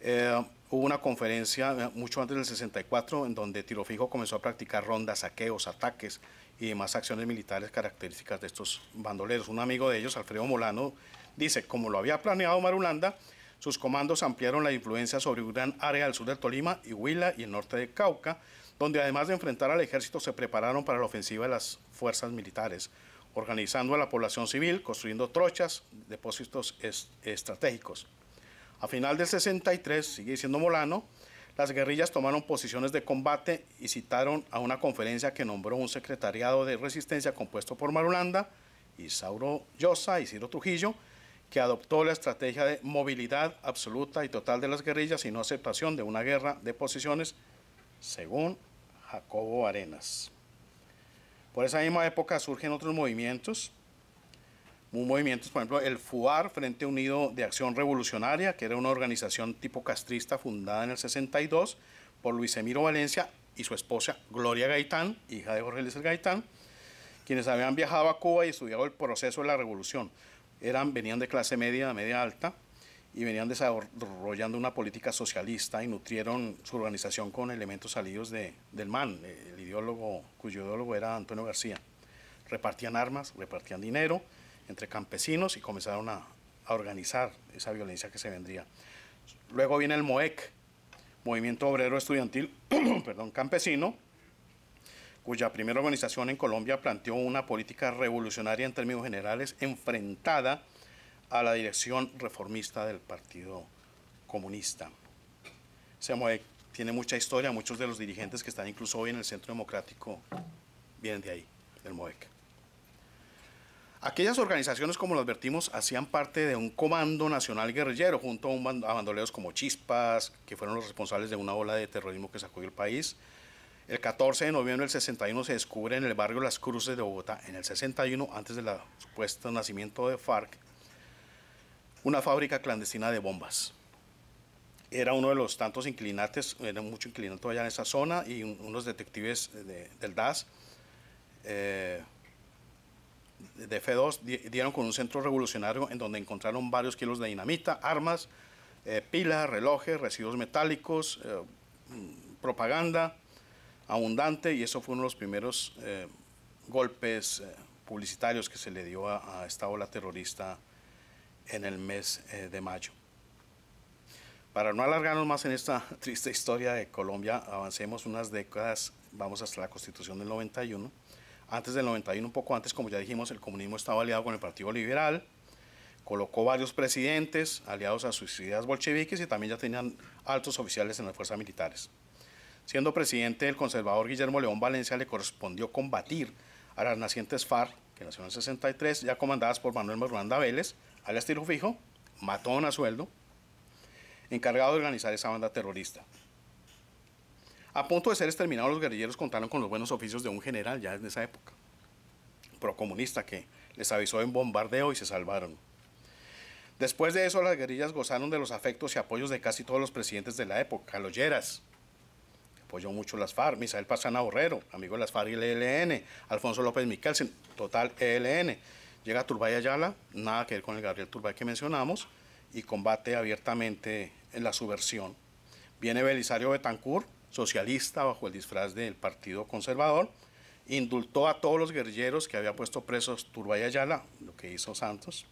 Eh, Hubo una conferencia eh, mucho antes del 64 en donde Tirofijo comenzó a practicar rondas, saqueos, ataques y demás acciones militares características de estos bandoleros. Un amigo de ellos, Alfredo Molano, dice, como lo había planeado Marulanda, sus comandos ampliaron la influencia sobre un gran área del sur del Tolima y Huila y el norte de Cauca, donde además de enfrentar al ejército se prepararon para la ofensiva de las fuerzas militares, organizando a la población civil, construyendo trochas, depósitos estratégicos. A final del 63, sigue siendo Molano, las guerrillas tomaron posiciones de combate y citaron a una conferencia que nombró un secretariado de resistencia compuesto por Marulanda, Isauro Llosa y Ciro Trujillo, que adoptó la estrategia de movilidad absoluta y total de las guerrillas y no aceptación de una guerra de posiciones, según Jacobo Arenas. Por esa misma época surgen otros movimientos, un movimientos, por ejemplo, el FUAR, Frente Unido de Acción Revolucionaria, que era una organización tipo castrista fundada en el 62 por Luis Emiro Valencia y su esposa Gloria Gaitán, hija de Jorge Luis Gaitán, quienes habían viajado a Cuba y estudiado el proceso de la revolución. Eran, venían de clase media, media alta, y venían desarrollando una política socialista y nutrieron su organización con elementos salidos del MAN, el ideólogo, cuyo ideólogo era Antonio García. Repartían armas, repartían dinero, entre campesinos y comenzaron a, organizar esa violencia que se vendría. Luego viene el MOEC, Movimiento Obrero Estudiantil perdón, Campesino, cuya primera organización en Colombia planteó una política revolucionaria en términos generales enfrentada a la dirección reformista del Partido Comunista. Ese MOEC tiene mucha historia, muchos de los dirigentes que están incluso hoy en el Centro Democrático vienen de ahí, del MOEC. Aquellas organizaciones, como lo advertimos, hacían parte de un comando nacional guerrillero junto a, un bandoleros como Chispas, que fueron los responsables de una ola de terrorismo que sacudió el país. El 14 de noviembre del 61 se descubre en el barrio Las Cruces de Bogotá, en el 61, antes del supuesto nacimiento de FARC, una fábrica clandestina de bombas. Era uno de los tantos inclinantes, era mucho inclinato allá en esa zona, y unos detectives del DAS. Eh, de F2 dieron con un centro revolucionario en donde encontraron varios kilos de dinamita, armas, eh, pilas, relojes, residuos metálicos, eh, mm, propaganda abundante y eso fue uno de los primeros eh, golpes publicitarios que se le dio a, a, esta ola terrorista en el mes de mayo. Para no alargarnos más en esta triste historia de Colombia, avancemos unas décadas, vamos hasta la Constitución del 91 antes del 91, un poco antes, como ya dijimos, el comunismo estaba aliado con el Partido Liberal, colocó varios presidentes aliados a sus bolcheviques y también ya tenían altos oficiales en las fuerzas militares. Siendo presidente, el conservador Guillermo León Valencia le correspondió combatir a las nacientes FARC, que nació en 63, ya comandadas por Manuel Morlanda Vélez, al estilo fijo, matón a sueldo, encargado de organizar esa banda terrorista. A punto de ser exterminados, los guerrilleros contaron con los buenos oficios de un general ya en esa época, procomunista, que les avisó en bombardeo y se salvaron. Después de eso, las guerrillas gozaron de los afectos y apoyos de casi todos los presidentes de la época. Los Lleras, apoyó mucho las FARC, Misael Pazana Borrero, amigo de las FARC y el ELN, Alfonso López Michelsen, total ELN. Llega Turbay Ayala, nada que ver con el Gabriel Turbay que mencionamos, y combate abiertamente en la subversión. Viene Belisario Betancourt, socialista bajo el disfraz del Partido Conservador, indultó a todos los guerrilleros que había puesto presos Turbay Ayala, lo que hizo Santos,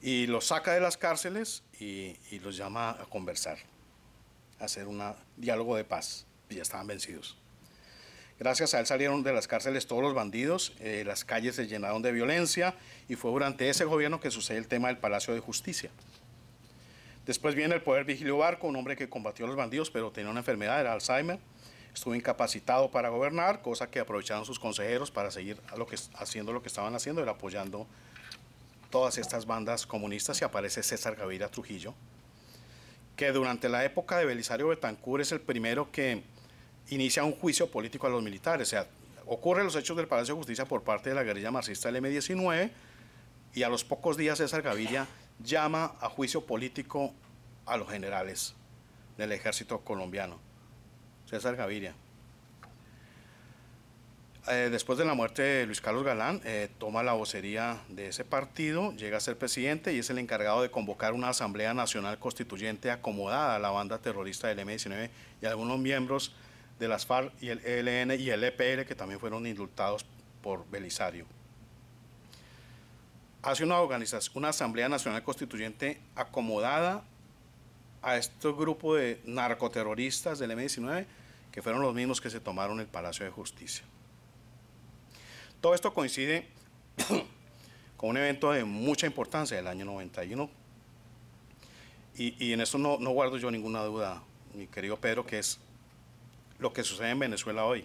y los saca de las cárceles y, los llama a conversar, a hacer un diálogo de paz, y ya estaban vencidos. Gracias a él salieron de las cárceles todos los bandidos, eh, las calles se llenaron de violencia y fue durante ese gobierno que sucede el tema del Palacio de Justicia. Después viene el poder Vigilio Barco, un hombre que combatió a los bandidos, pero tenía una enfermedad, era Alzheimer. Estuvo incapacitado para gobernar, cosa que aprovecharon sus consejeros para seguir haciendo lo que estaban haciendo, era apoyando todas estas bandas comunistas y aparece César Gaviria Trujillo, que durante la época de Belisario Betancur es el primero que inicia un juicio político a los militares. O sea, ocurren los hechos del Palacio de Justicia por parte de la guerrilla marxista del M-19 y a los pocos días César Gaviria llama a juicio político a los generales del ejército colombiano. César Gaviria. Eh, después de la muerte de Luis Carlos Galán, eh, toma la vocería de ese partido, llega a ser presidente y es el encargado de convocar una Asamblea Nacional Constituyente acomodada a la banda terrorista del M-19 y algunos miembros de las FARC y el ELN y el EPL que también fueron indultados por Belisario hace una organización, una Asamblea Nacional Constituyente acomodada a este grupo de narcoterroristas del M-19, que fueron los mismos que se tomaron el Palacio de Justicia. Todo esto coincide con un evento de mucha importancia del año 91, y, en eso no, no guardo yo ninguna duda, mi querido Pedro, que es lo que sucede en Venezuela hoy,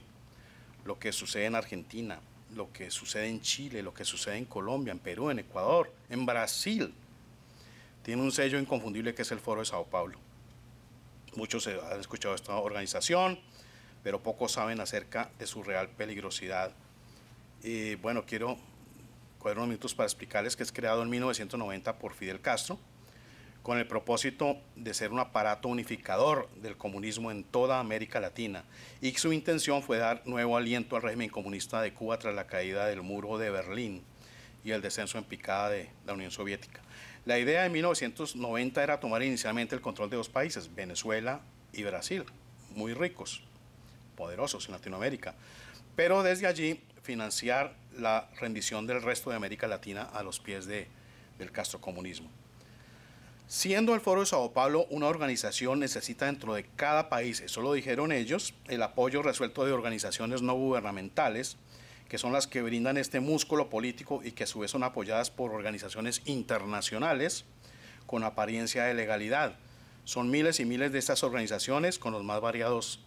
lo que sucede en Argentina, lo que sucede en Chile, lo que sucede en Colombia, en Perú, en Ecuador, en Brasil. Tiene un sello inconfundible que es el Foro de Sao Paulo. Muchos han escuchado esta organización, pero pocos saben acerca de su real peligrosidad. Y bueno, quiero coger unos minutos para explicarles que es creado en 1990 por Fidel Castro con el propósito de ser un aparato unificador del comunismo en toda América Latina, y su intención fue dar nuevo aliento al régimen comunista de Cuba tras la caída del muro de Berlín y el descenso en picada de la Unión Soviética. La idea de 1990 era tomar inicialmente el control de dos países, Venezuela y Brasil, muy ricos, poderosos en Latinoamérica, pero desde allí financiar la rendición del resto de América Latina a los pies de, del castrocomunismo. Siendo el Foro de Sao Paulo una organización, necesita dentro de cada país, eso lo dijeron ellos, el apoyo resuelto de organizaciones no gubernamentales, que son las que brindan este músculo político y que a su vez son apoyadas por organizaciones internacionales con apariencia de legalidad. Son miles y miles de estas organizaciones con los más variados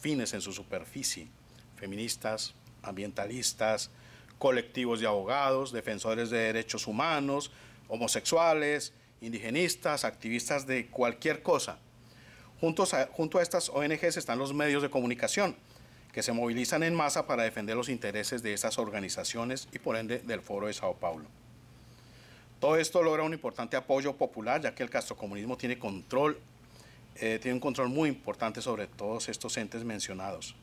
fines en su superficie, feministas, ambientalistas, colectivos de abogados, defensores de derechos humanos, homosexuales, indigenistas, activistas de cualquier cosa. Juntos junto a estas ONGs están los medios de comunicación, que se movilizan en masa para defender los intereses de estas organizaciones y por ende del Foro de Sao Paulo. Todo esto logra un importante apoyo popular, ya que el castrocomunismo tiene control, eh, tiene un control muy importante sobre todos estos entes mencionados.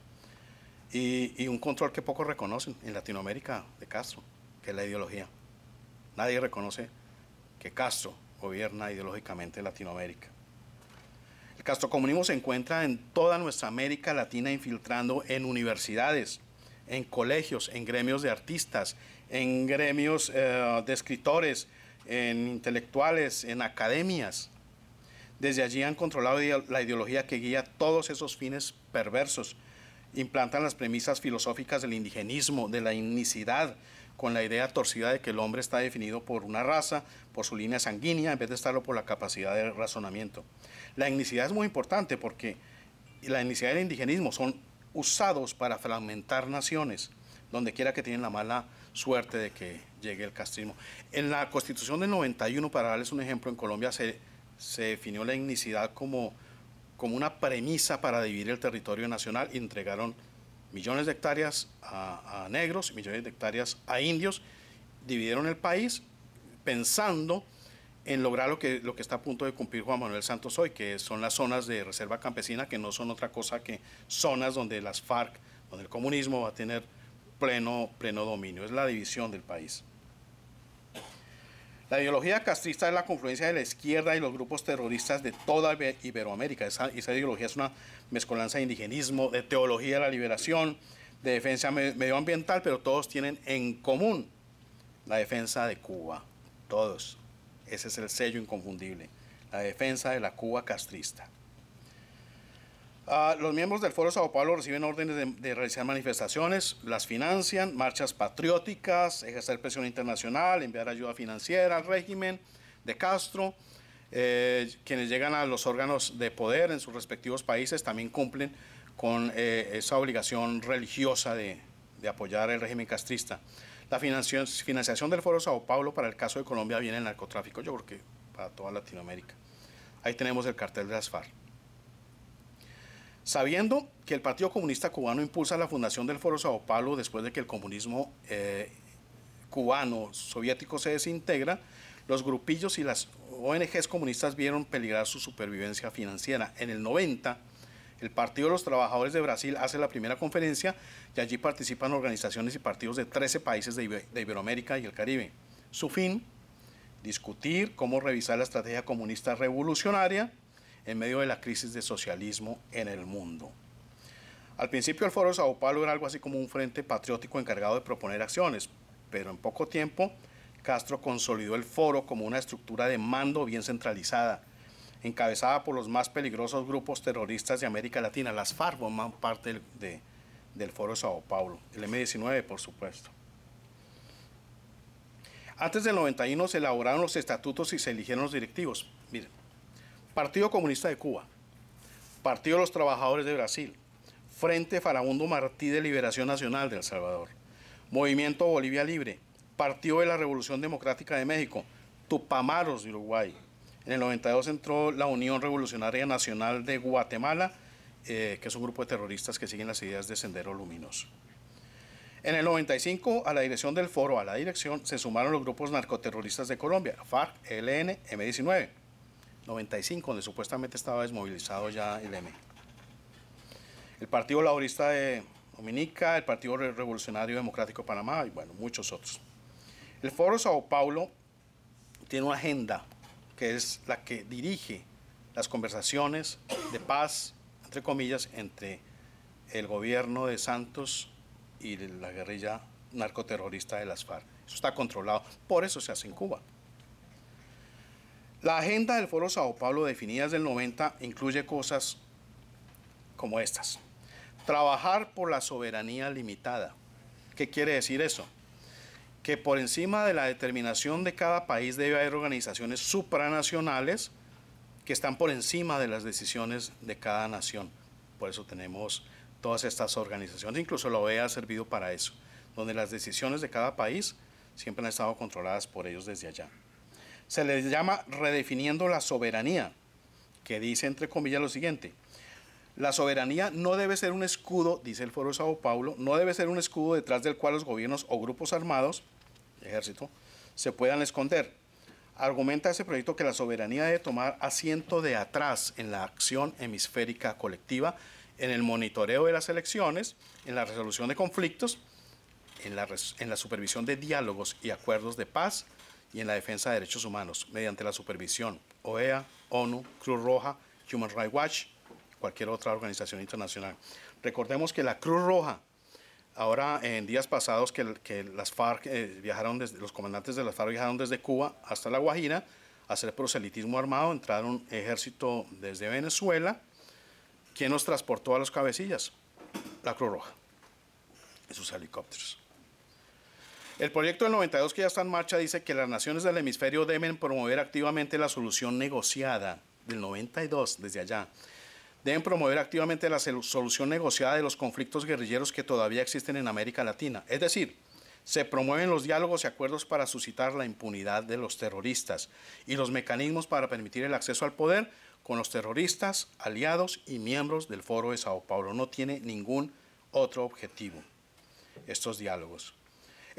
Y, y un control que pocos reconocen en Latinoamérica de Castro, que es la ideología. Nadie reconoce que Castro gobierna ideológicamente Latinoamérica. El castrocomunismo se encuentra en toda nuestra América Latina infiltrando en universidades, en colegios, en gremios de artistas, en gremios eh, de escritores, en intelectuales, en academias. Desde allí han controlado la ideología que guía todos esos fines perversos. Implantan las premisas filosóficas del indigenismo, de la inicidad con la idea torcida de que el hombre está definido por una raza, por su línea sanguínea, en vez de estarlo por la capacidad de razonamiento. La etnicidad es muy importante porque la etnicidad y el indigenismo son usados para fragmentar naciones, donde quiera que tienen la mala suerte de que llegue el castismo. En la constitución del 91, para darles un ejemplo, en Colombia se, se definió la etnicidad como, como una premisa para dividir el territorio nacional y entregaron millones de hectáreas a, negros, millones de hectáreas a indios, dividieron el país pensando en lograr lo que, lo que está a punto de cumplir Juan Manuel Santos hoy, que son las zonas de reserva campesina, que no son otra cosa que zonas donde las FARC, donde el comunismo va a tener pleno, pleno dominio. Es la división del país. La ideología castrista es la confluencia de la izquierda y los grupos terroristas de toda Iberoamérica. Esa, ideología es una mezcolanza de indigenismo, de teología de la liberación, de defensa medioambiental, pero todos tienen en común la defensa de Cuba. Todos. Ese es el sello inconfundible. La defensa de la Cuba castrista. Ah, los miembros del Foro Sao Paulo reciben órdenes de, realizar manifestaciones, las financian, marchas patrióticas, ejercer presión internacional, enviar ayuda financiera al régimen de Castro. Eh, quienes llegan a los órganos de poder en sus respectivos países también cumplen con eh, esa obligación religiosa de, apoyar el régimen castrista. La financiación del Foro Sao Paulo para el caso de Colombia viene el narcotráfico, yo creo que para toda Latinoamérica. Ahí tenemos el cartel de las FARC. Sabiendo que el Partido Comunista Cubano impulsa la fundación del Foro Sao Paulo después de que el comunismo eh, cubano soviético se desintegra, los grupillos y las ONGs comunistas vieron peligrar su supervivencia financiera. En el 90, el Partido de los Trabajadores de Brasil hace la primera conferencia y allí participan organizaciones y partidos de 13 países de, de Iberoamérica y el Caribe. Su fin, discutir cómo revisar la estrategia comunista revolucionaria, en medio de la crisis de socialismo en el mundo. Al principio el Foro Sao Paulo era algo así como un frente patriótico encargado de proponer acciones, pero en poco tiempo Castro consolidó el foro como una estructura de mando bien centralizada, encabezada por los más peligrosos grupos terroristas de América Latina. Las FARC forman parte del Foro Sao Paulo, el M-19 por supuesto. Antes del 91 se elaboraron los estatutos y se eligieron los directivos, Partido Comunista de Cuba, Partido de los Trabajadores de Brasil, Frente Farabundo Martí de Liberación Nacional de El Salvador, Movimiento Bolivia Libre, Partido de la Revolución Democrática de México, Tupamaros de Uruguay. En el 92 entró la Unión Revolucionaria Nacional de Guatemala, eh, que es un grupo de terroristas que siguen las ideas de Sendero Luminoso. En el 95, a la dirección del foro, a la dirección, se sumaron los grupos narcoterroristas de Colombia, FARC, ELN, M19 donde supuestamente estaba desmovilizado ya el M. El Partido Laborista de Dominica, el Partido Revolucionario Democrático de Panamá y bueno, muchos otros. El Foro Sao Paulo tiene una agenda que es la que dirige las conversaciones de paz, entre comillas, entre el gobierno de Santos y la guerrilla narcoterrorista de las FARC. Eso está controlado. Por eso se hace en Cuba. La agenda del Foro Sao Paulo definida desde el 90 incluye cosas como estas. Trabajar por la soberanía limitada. ¿Qué quiere decir eso? Que por encima de la determinación de cada país debe haber organizaciones supranacionales que están por encima de las decisiones de cada nación. Por eso tenemos todas estas organizaciones, incluso la OEA ha servido para eso, donde las decisiones de cada país siempre han estado controladas por ellos desde allá. Se les llama redefiniendo la soberanía, que dice entre comillas lo siguiente. La soberanía no debe ser un escudo, dice el Foro de Sao Paulo, no debe ser un escudo detrás del cual los gobiernos o grupos armados, ejército, se puedan esconder. Argumenta ese proyecto que la soberanía debe tomar asiento de atrás en la acción hemisférica colectiva, en el monitoreo de las elecciones, en la resolución de conflictos, en la, en la supervisión de diálogos y acuerdos de paz, y en la defensa de derechos humanos mediante la supervisión OEA, ONU, Cruz Roja, Human Rights Watch cualquier otra organización internacional. Recordemos que la Cruz Roja, ahora en días pasados que, que las FARC eh, viajaron desde, los comandantes de las FARC viajaron desde Cuba hasta La Guajira a hacer proselitismo armado, entraron ejército desde Venezuela. ¿Quién nos transportó a los cabecillas? La Cruz Roja, y sus helicópteros. El proyecto del 92 que ya está en marcha dice que las naciones del hemisferio deben promover activamente la solución negociada del 92 desde allá. Deben promover activamente la solución negociada de los conflictos guerrilleros que todavía existen en América Latina. Es decir, se promueven los diálogos y acuerdos para suscitar la impunidad de los terroristas y los mecanismos para permitir el acceso al poder con los terroristas, aliados y miembros del Foro de Sao Paulo. No tiene ningún otro objetivo estos diálogos.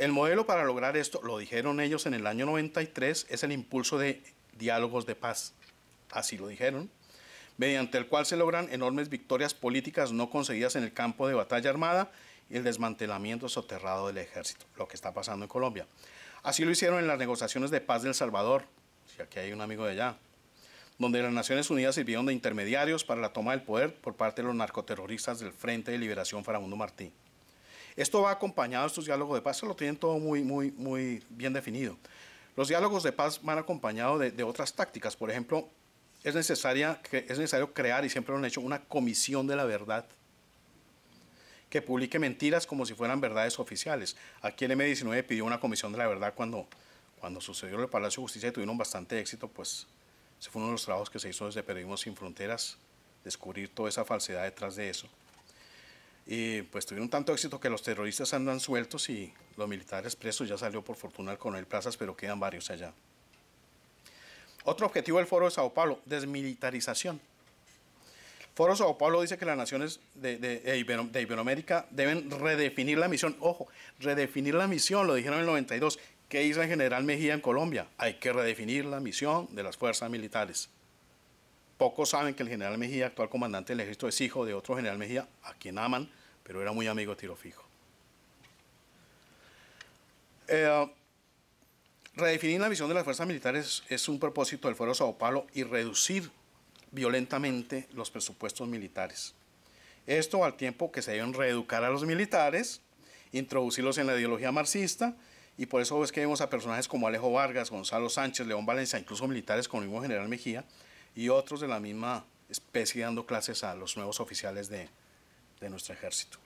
El modelo para lograr esto, lo dijeron ellos en el año 93, es el impulso de diálogos de paz. Así lo dijeron mediante el cual se logran enormes victorias políticas no conseguidas en el campo de batalla armada y el desmantelamiento soterrado del ejército, lo que está pasando en Colombia. Así lo hicieron en las negociaciones de paz del Salvador, si aquí hay un amigo de allá, donde las Naciones Unidas sirvieron de intermediarios para la toma del poder por parte de los narcoterroristas del Frente de Liberación Farabundo Martí. Esto va acompañado de estos diálogos de paz, lo tienen todo muy, muy, muy bien definido. Los diálogos de paz van acompañados de, otras tácticas. Por ejemplo, es, necesario crear, y siempre lo han hecho, una comisión de la verdad que publique mentiras como si fueran verdades oficiales. Aquí el M19 pidió una comisión de la verdad cuando, cuando sucedió el Palacio de Justicia y tuvieron bastante éxito, pues ese fue uno de los trabajos que se hizo desde Periodismo Sin Fronteras, descubrir toda esa falsedad detrás de eso. Y pues tuvieron tanto éxito que los terroristas andan sueltos y los militares presos. Ya salió por fortuna el coronel Plazas, pero quedan varios allá. Otro objetivo del Foro de Sao Paulo, desmilitarización. Foro de Sao Paulo dice que las naciones de, de, Iberoamérica deben redefinir la misión. Ojo, redefinir la misión, lo dijeron en el 92. ¿Qué hizo el general Mejía en Colombia? Hay que redefinir la misión de las fuerzas militares. Pocos saben que el general Mejía, actual comandante del ejército, es hijo de otro general Mejía, a quien aman, pero era muy amigo de Tiro Fijo. Eh, redefinir la visión de las fuerzas militares es un propósito del Fuero Sao Paulo y reducir violentamente los presupuestos militares. Esto al tiempo que se deben reeducar a los militares, introducirlos en la ideología marxista, y por eso es que vemos a personajes como Alejo Vargas, Gonzalo Sánchez, León Valencia, incluso militares como el mismo general Mejía, y otros de la misma especie dando clases a los nuevos oficiales de, nuestro ejército.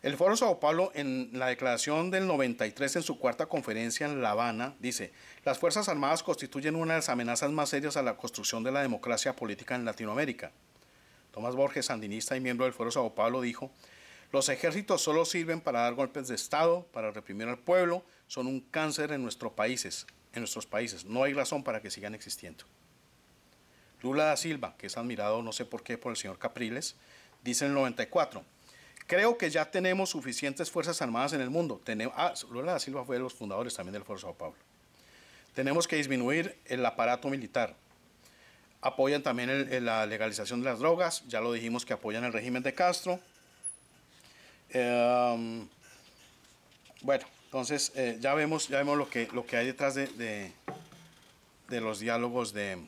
El Foro Sao Paulo, en la declaración del 93 en su cuarta conferencia en La Habana, dice, las Fuerzas Armadas constituyen una de las amenazas más serias a la construcción de la democracia política en Latinoamérica. Tomás Borges, sandinista y miembro del Foro Sao Paulo, dijo, los ejércitos solo sirven para dar golpes de Estado, para reprimir al pueblo, son un cáncer en nuestros países, en nuestros países. No hay razón para que sigan existiendo. Lula da Silva, que es admirado no sé por qué por el señor Capriles, dice en el 94, creo que ya tenemos suficientes Fuerzas Armadas en el mundo. ah, Lula da Silva fue de los fundadores también del Foro Sao Paulo. Tenemos que disminuir el aparato militar. Apoyan también la legalización de las drogas, ya lo dijimos que apoyan el régimen de Castro. Em, bueno, entonces eh, ya, vemos, ya vemos lo que, lo que hay detrás de los diálogos de,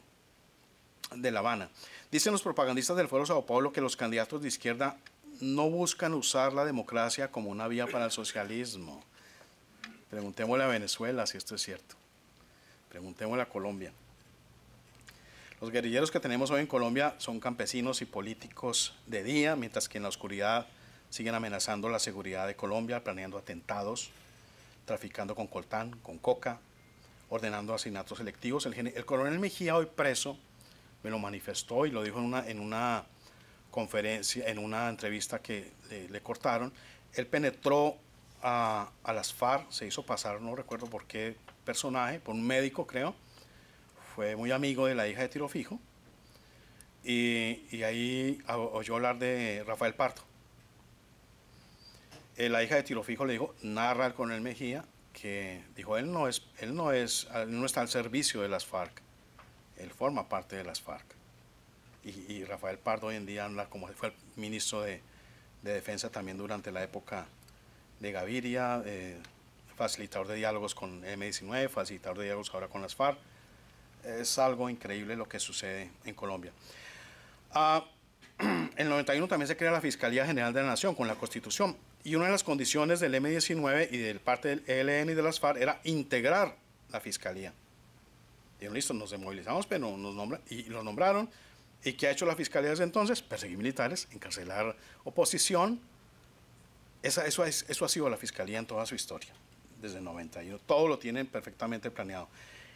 de La Habana. Dicen los propagandistas del Foro Sao Paulo que los candidatos de izquierda no buscan usar la democracia como una vía para el socialismo. Preguntémosle a Venezuela si esto es cierto. Preguntémosle a Colombia. Los guerrilleros que tenemos hoy en Colombia son campesinos y políticos de día, mientras que en la oscuridad siguen amenazando la seguridad de Colombia, planeando atentados, traficando con coltán, con coca, ordenando asesinatos selectivos. El, el coronel Mejía, hoy preso, me lo manifestó y lo dijo en una, en una conferencia, en una entrevista que le, cortaron. Él penetró a, las FARC, se hizo pasar, no recuerdo por qué personaje, por un médico creo, fue muy amigo de la hija de Tirofijo. Fijo, y, ahí oyó hablar de Rafael Parto. Eh, la hija de Tirofijo Fijo le dijo, narra con el Mejía, que dijo, él no, es, él, no es, él no está al servicio de las FARC él forma parte de las FARC. Y, Rafael Pardo hoy en día como fue el ministro de, Defensa también durante la época de Gaviria, eh, facilitador de diálogos con M19, facilitador de diálogos ahora con las FARC. Es algo increíble lo que sucede en Colombia. Ah, en el 91 también se crea la Fiscalía General de la Nación con la Constitución y una de las condiciones del M19 y del parte del ELN y de las FARC era integrar la Fiscalía. Dijeron, listo, nos desmovilizamos, pero nos y lo nombraron. ¿Y qué ha hecho la fiscalía desde entonces? Perseguir militares, encarcelar oposición. eso, eso ha sido la fiscalía en toda su historia, desde 91. Todo lo tienen perfectamente planeado.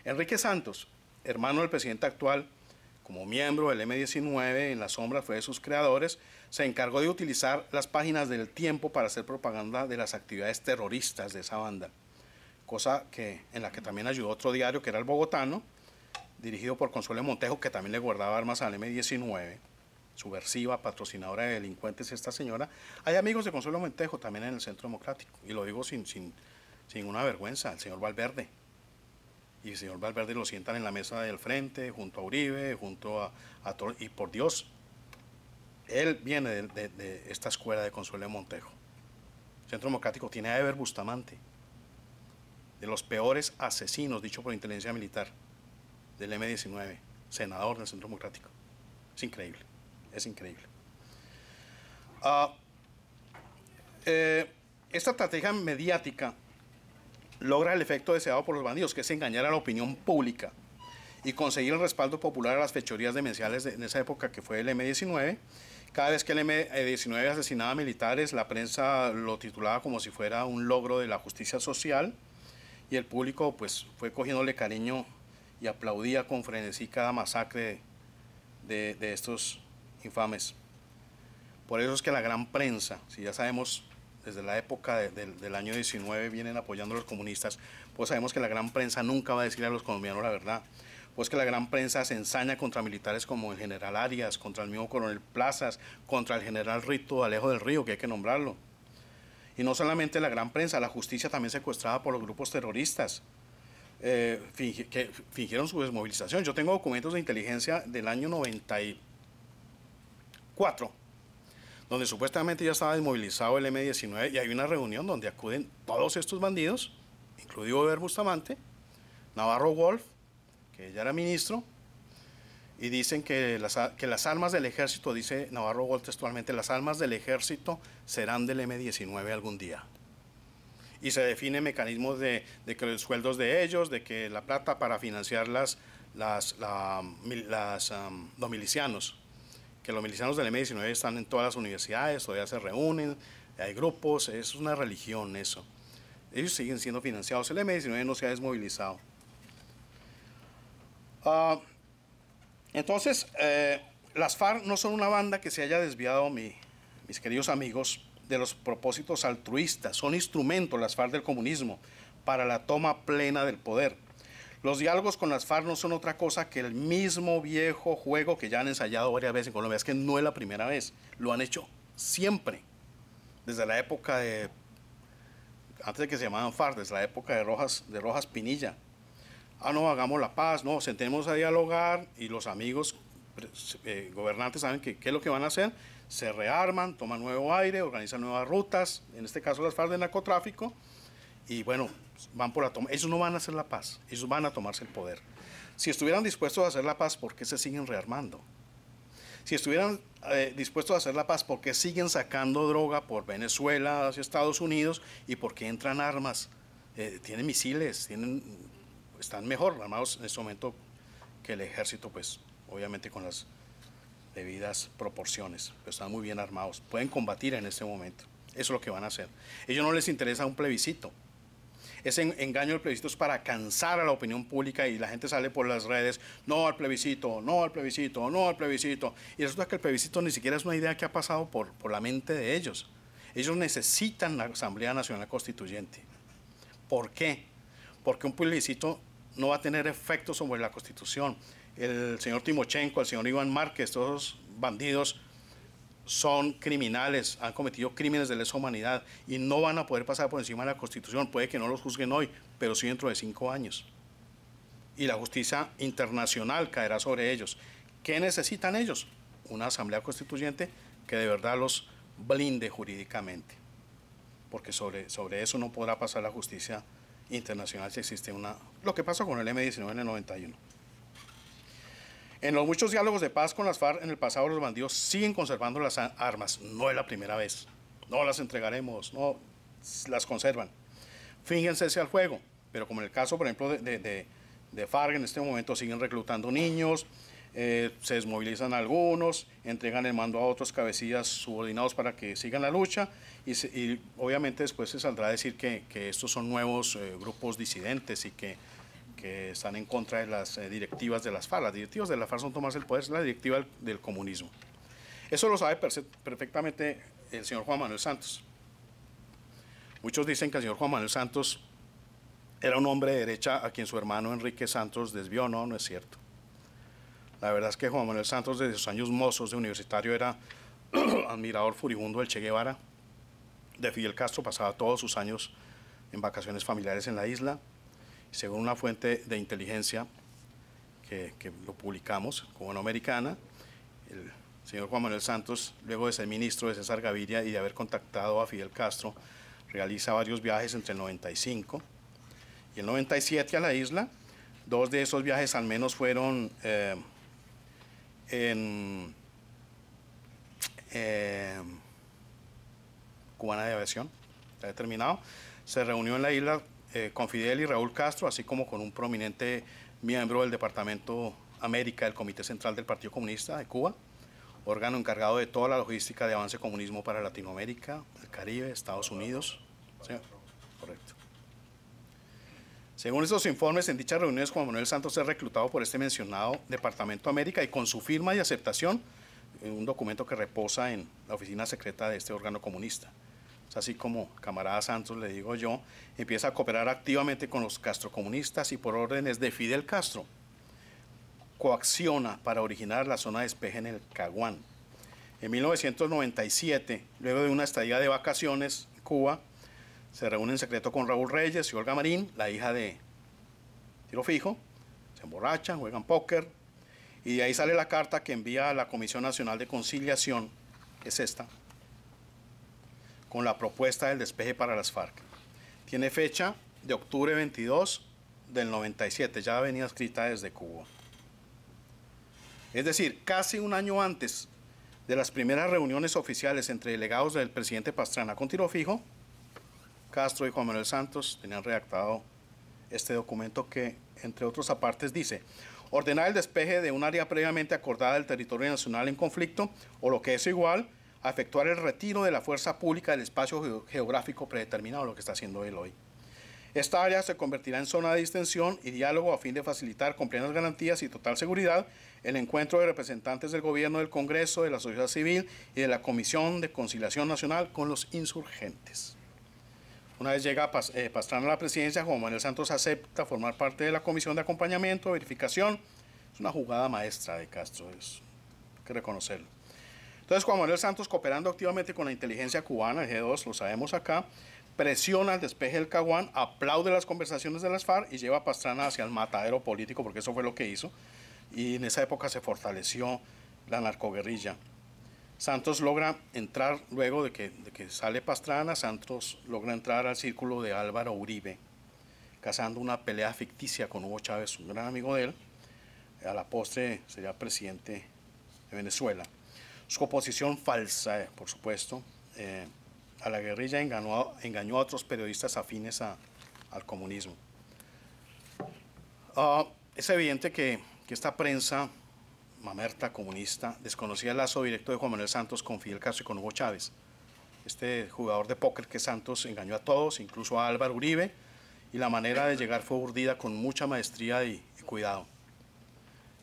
Enrique Santos, hermano del presidente actual, como miembro del M19, en la sombra fue de sus creadores, se encargó de utilizar las páginas del tiempo para hacer propaganda de las actividades terroristas de esa banda, cosa que, en la que también ayudó otro diario que era el Bogotano, dirigido por Consuelo Montejo, que también le guardaba armas al M-19, subversiva, patrocinadora de delincuentes esta señora. Hay amigos de Consuelo Montejo también en el Centro Democrático, y lo digo sin, sin, una vergüenza, el señor Valverde. Y el señor Valverde lo sientan en la mesa del frente, junto a Uribe, junto a, y por Dios, él viene de, esta escuela de Consuelo Montejo. El Centro Democrático tiene a Ever Bustamante, de los peores asesinos, dicho por inteligencia militar del M19, senador del Centro Democrático. Es increíble, es increíble. Ah, eh, esta estrategia mediática logra el efecto deseado por los bandidos, que es engañar a la opinión pública y conseguir el respaldo popular a las fechorías demenciales en esa época que fue el M19. Cada vez que el M19 asesinaba militares, la prensa lo titulaba como si fuera un logro de la justicia social y el público pues fue cogiéndole cariño y aplaudía con frenesí cada masacre de, estos infames. Por eso es que la gran prensa, si ya sabemos desde la época del año 19 vienen apoyando a los comunistas, pues sabemos que la gran prensa nunca va a decir a los colombianos la verdad. Pues que la gran prensa se ensaña contra militares como el general Arias, contra el mismo coronel Plazas, contra el general Rito Alejo del Río, que hay que nombrarlo. Y no solamente la gran prensa, la justicia también secuestrada por los grupos terroristas, eh, fingieron su desmovilización. Yo tengo documentos de inteligencia del año 94, donde supuestamente ya estaba desmovilizado el M-19 y hay una reunión donde acuden todos estos bandidos, incluido ver Bustamante, Navarro Wolf, que ya era ministro, y dicen que las, que las armas del ejército, dice Navarro Wolf textualmente, las armas del ejército serán del M-19 algún día y se define mecanismos de, de, que los sueldos de ellos, de que la plata para financiar las, las, los milicianos, que los milicianos del M19 están en todas las universidades, todavía se reúnen, hay grupos, es una religión eso. Ellos siguen siendo financiados, el M19 no se ha desmovilizado. Ah, entonces, eh, las FARC no son una banda que se haya desviado, mis queridos amigos, de los propósitos altruistas, son instrumentos las FARC del comunismo para la toma plena del poder. Los diálogos con las FARC no son otra cosa que el mismo viejo juego que ya han ensayado varias veces en Colombia. Es que no es la primera vez, lo han hecho siempre. Desde la época de, antes de que se llamaban FARC, desde la época de Rojas, de Rojas Pinilla. Ah, no, hagamos la paz, no, sentemos a dialogar y los amigos eh, gobernantes saben que, qué es lo que van a hacer se rearman, toman nuevo aire, organizan nuevas rutas, en este caso las FARC de narcotráfico, y bueno, van por la toma. Ellos no van a hacer la paz, ellos van a tomarse el poder. Si estuvieran dispuestos a hacer la paz, ¿por qué se siguen rearmando? Si estuvieran eh, dispuestos a hacer la paz, ¿por qué siguen sacando droga por Venezuela hacia Estados Unidos y por qué entran armas? Eh, tienen misiles, tienen, están mejor armados en este momento que el ejército, pues obviamente con las debidas proporciones. están muy bien armados. Pueden combatir en este momento. Eso es lo que van a hacer. Ellos no les interesa un plebiscito. Ese engaño del plebiscito es para cansar a la opinión pública y la gente sale por las redes, no al plebiscito, no al plebiscito, no al plebiscito. Y resulta que el plebiscito ni siquiera es una idea que ha pasado por, por la mente de ellos. Ellos necesitan la Asamblea Nacional Constituyente. ¿Por qué? Porque un plebiscito no va a tener efecto sobre la Constitución el señor Timochenko, el señor Iván Márquez, todos bandidos son criminales, han cometido crímenes de lesa humanidad y no van a poder pasar por encima de la Constitución. Puede que no los juzguen hoy, pero sí dentro de cinco años. Y la justicia internacional caerá sobre ellos. ¿Qué necesitan ellos? Una asamblea constituyente que de verdad los blinde jurídicamente, porque sobre, sobre eso no podrá pasar la justicia internacional si existe una... Lo que pasó con el M19 en el 91. En los muchos diálogos de paz con las FARC en el pasado, los bandidos siguen conservando las armas. No es la primera vez. No las entregaremos, no las conservan. fíjense ese al juego pero como en el caso, por ejemplo, de, FARC, en este momento siguen reclutando niños, eh, se desmovilizan algunos, entregan el mando a otros cabecillas subordinados para que sigan la lucha y, obviamente después se saldrá a decir que, estos son nuevos eh, grupos disidentes y que que están en contra de las eh, directivas de las FARC. Las directivas de las FARC son tomarse el poder, es la directiva del, del comunismo. Eso lo sabe perfectamente el señor Juan Manuel Santos. Muchos dicen que el señor Juan Manuel Santos era un hombre de derecha a quien su hermano Enrique Santos desvió. No, no es cierto. La verdad es que Juan Manuel Santos desde sus años mozos de universitario era admirador furibundo del Che Guevara. De Fidel Castro pasaba todos sus años en vacaciones familiares en la isla según una fuente de inteligencia que, lo publicamos como americana, el señor Juan Manuel Santos, luego de ser ministro de César Gaviria y de haber contactado a Fidel Castro, realiza varios viajes entre el 95 y el 97 a la isla. Dos de esos viajes al menos fueron eh, en eh, Cubana de Aviación, está determinado. Se reunió en la isla eh, con Fidel y Raúl Castro, así como con un prominente miembro del Departamento América del Comité Central del Partido Comunista de Cuba, órgano encargado de toda la logística de avance comunismo para Latinoamérica, el Caribe, Estados Unidos. Correcto. Según estos informes, en dichas reuniones Juan Manuel Santos es reclutado por este mencionado Departamento América y con su firma y aceptación, un documento que reposa en la oficina secreta de este órgano comunista así como camarada Santos le digo yo, empieza a cooperar activamente con los castrocomunistas y por órdenes de Fidel Castro coacciona para originar la zona de despeje en el Caguán. En 1997, luego de una estadía de vacaciones en Cuba, se reúne en secreto con Raúl Reyes y Olga Marín, la hija de Tiro Fijo, se emborrachan, juegan póker, y de ahí sale la carta que envía a la Comisión Nacional de Conciliación, es esta, con la propuesta del despeje para las FARC. Tiene fecha de octubre 22 del 97, ya venía escrita desde Cuba. Es decir, casi un año antes de las primeras reuniones oficiales entre delegados del presidente Pastrana con tiro fijo, Castro y Juan Manuel Santos tenían redactado este documento que, entre otros apartes, dice ordenar el despeje de un área previamente acordada del territorio nacional en conflicto o lo que es igual, a efectuar el retiro de la fuerza pública del espacio geográfico predeterminado, lo que está haciendo él hoy. Esta área se convertirá en zona de distensión y diálogo a fin de facilitar con plenas garantías y total seguridad el encuentro de representantes del gobierno, del Congreso, de la sociedad civil y de la Comisión de Conciliación Nacional con los insurgentes. Una vez llega eh, Pastrana a la presidencia, Juan Manuel Santos acepta formar parte de la comisión de acompañamiento, verificación. Es una jugada maestra de Castro, hay que reconocerlo. Entonces, Juan Manuel Santos, cooperando activamente con la inteligencia cubana, el G2, lo sabemos acá, presiona el despeje del Caguán, aplaude las conversaciones de las FARC y lleva a Pastrana hacia el matadero político, porque eso fue lo que hizo. Y en esa época se fortaleció la narcoguerrilla. Santos logra entrar, luego de que, de que sale Pastrana, Santos logra entrar al círculo de Álvaro Uribe, cazando una pelea ficticia con Hugo Chávez, un gran amigo de él. A la postre sería presidente de Venezuela. Su oposición falsa, eh, por supuesto, eh, a la guerrilla engañó, a otros periodistas afines al comunismo. Ah, es evidente que, esta prensa mamerta comunista desconocía el lazo directo de Juan Manuel Santos con Fidel Castro y con Hugo Chávez. Este jugador de póker que Santos engañó a todos, incluso a Álvaro Uribe, y la manera de llegar fue urdida con mucha maestría y cuidado.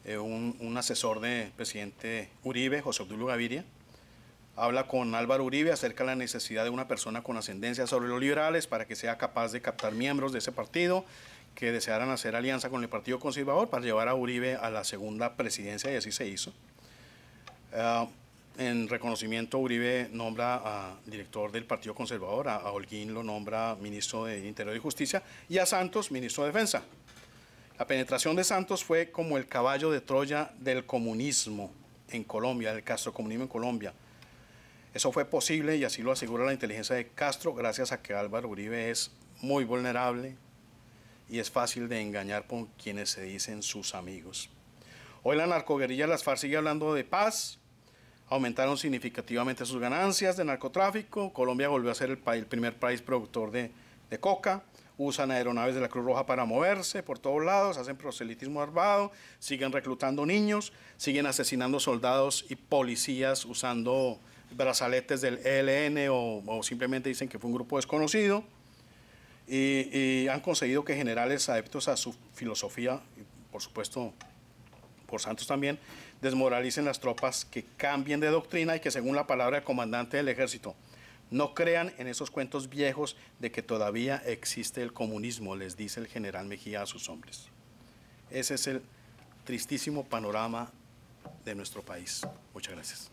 Eh, un, asesor del presidente Uribe, José Abdullo Gaviria, habla con Álvaro Uribe acerca de la necesidad de una persona con ascendencia sobre los liberales para que sea capaz de captar miembros de ese partido que desearan hacer alianza con el Partido Conservador para llevar a Uribe a la segunda presidencia y así se hizo. Ah, en reconocimiento, Uribe nombra a director del Partido Conservador, a, a Holguín lo nombra ministro de Interior y Justicia y a Santos ministro de Defensa. La penetración de Santos fue como el caballo de Troya del comunismo en Colombia, del comunismo en Colombia. Eso fue posible y así lo asegura la inteligencia de Castro, gracias a que Álvaro Uribe es muy vulnerable y es fácil de engañar con quienes se dicen sus amigos. Hoy la narcoguerrilla Las FARC sigue hablando de paz, aumentaron significativamente sus ganancias de narcotráfico, Colombia volvió a ser el, primer país productor de coca, usan aeronaves de la Cruz Roja para moverse por todos lados, hacen proselitismo armado, siguen reclutando niños, siguen asesinando soldados y policías usando brazaletes del ELN o, simplemente dicen que fue un grupo desconocido. Y, han conseguido que generales adeptos a su filosofía, y por supuesto por Santos también, desmoralicen las tropas, que cambien de doctrina y que según la palabra del comandante del ejército, no crean en esos cuentos viejos de que todavía existe el comunismo, les dice el general Mejía a sus hombres. Ese es el tristísimo panorama de nuestro país. Muchas gracias.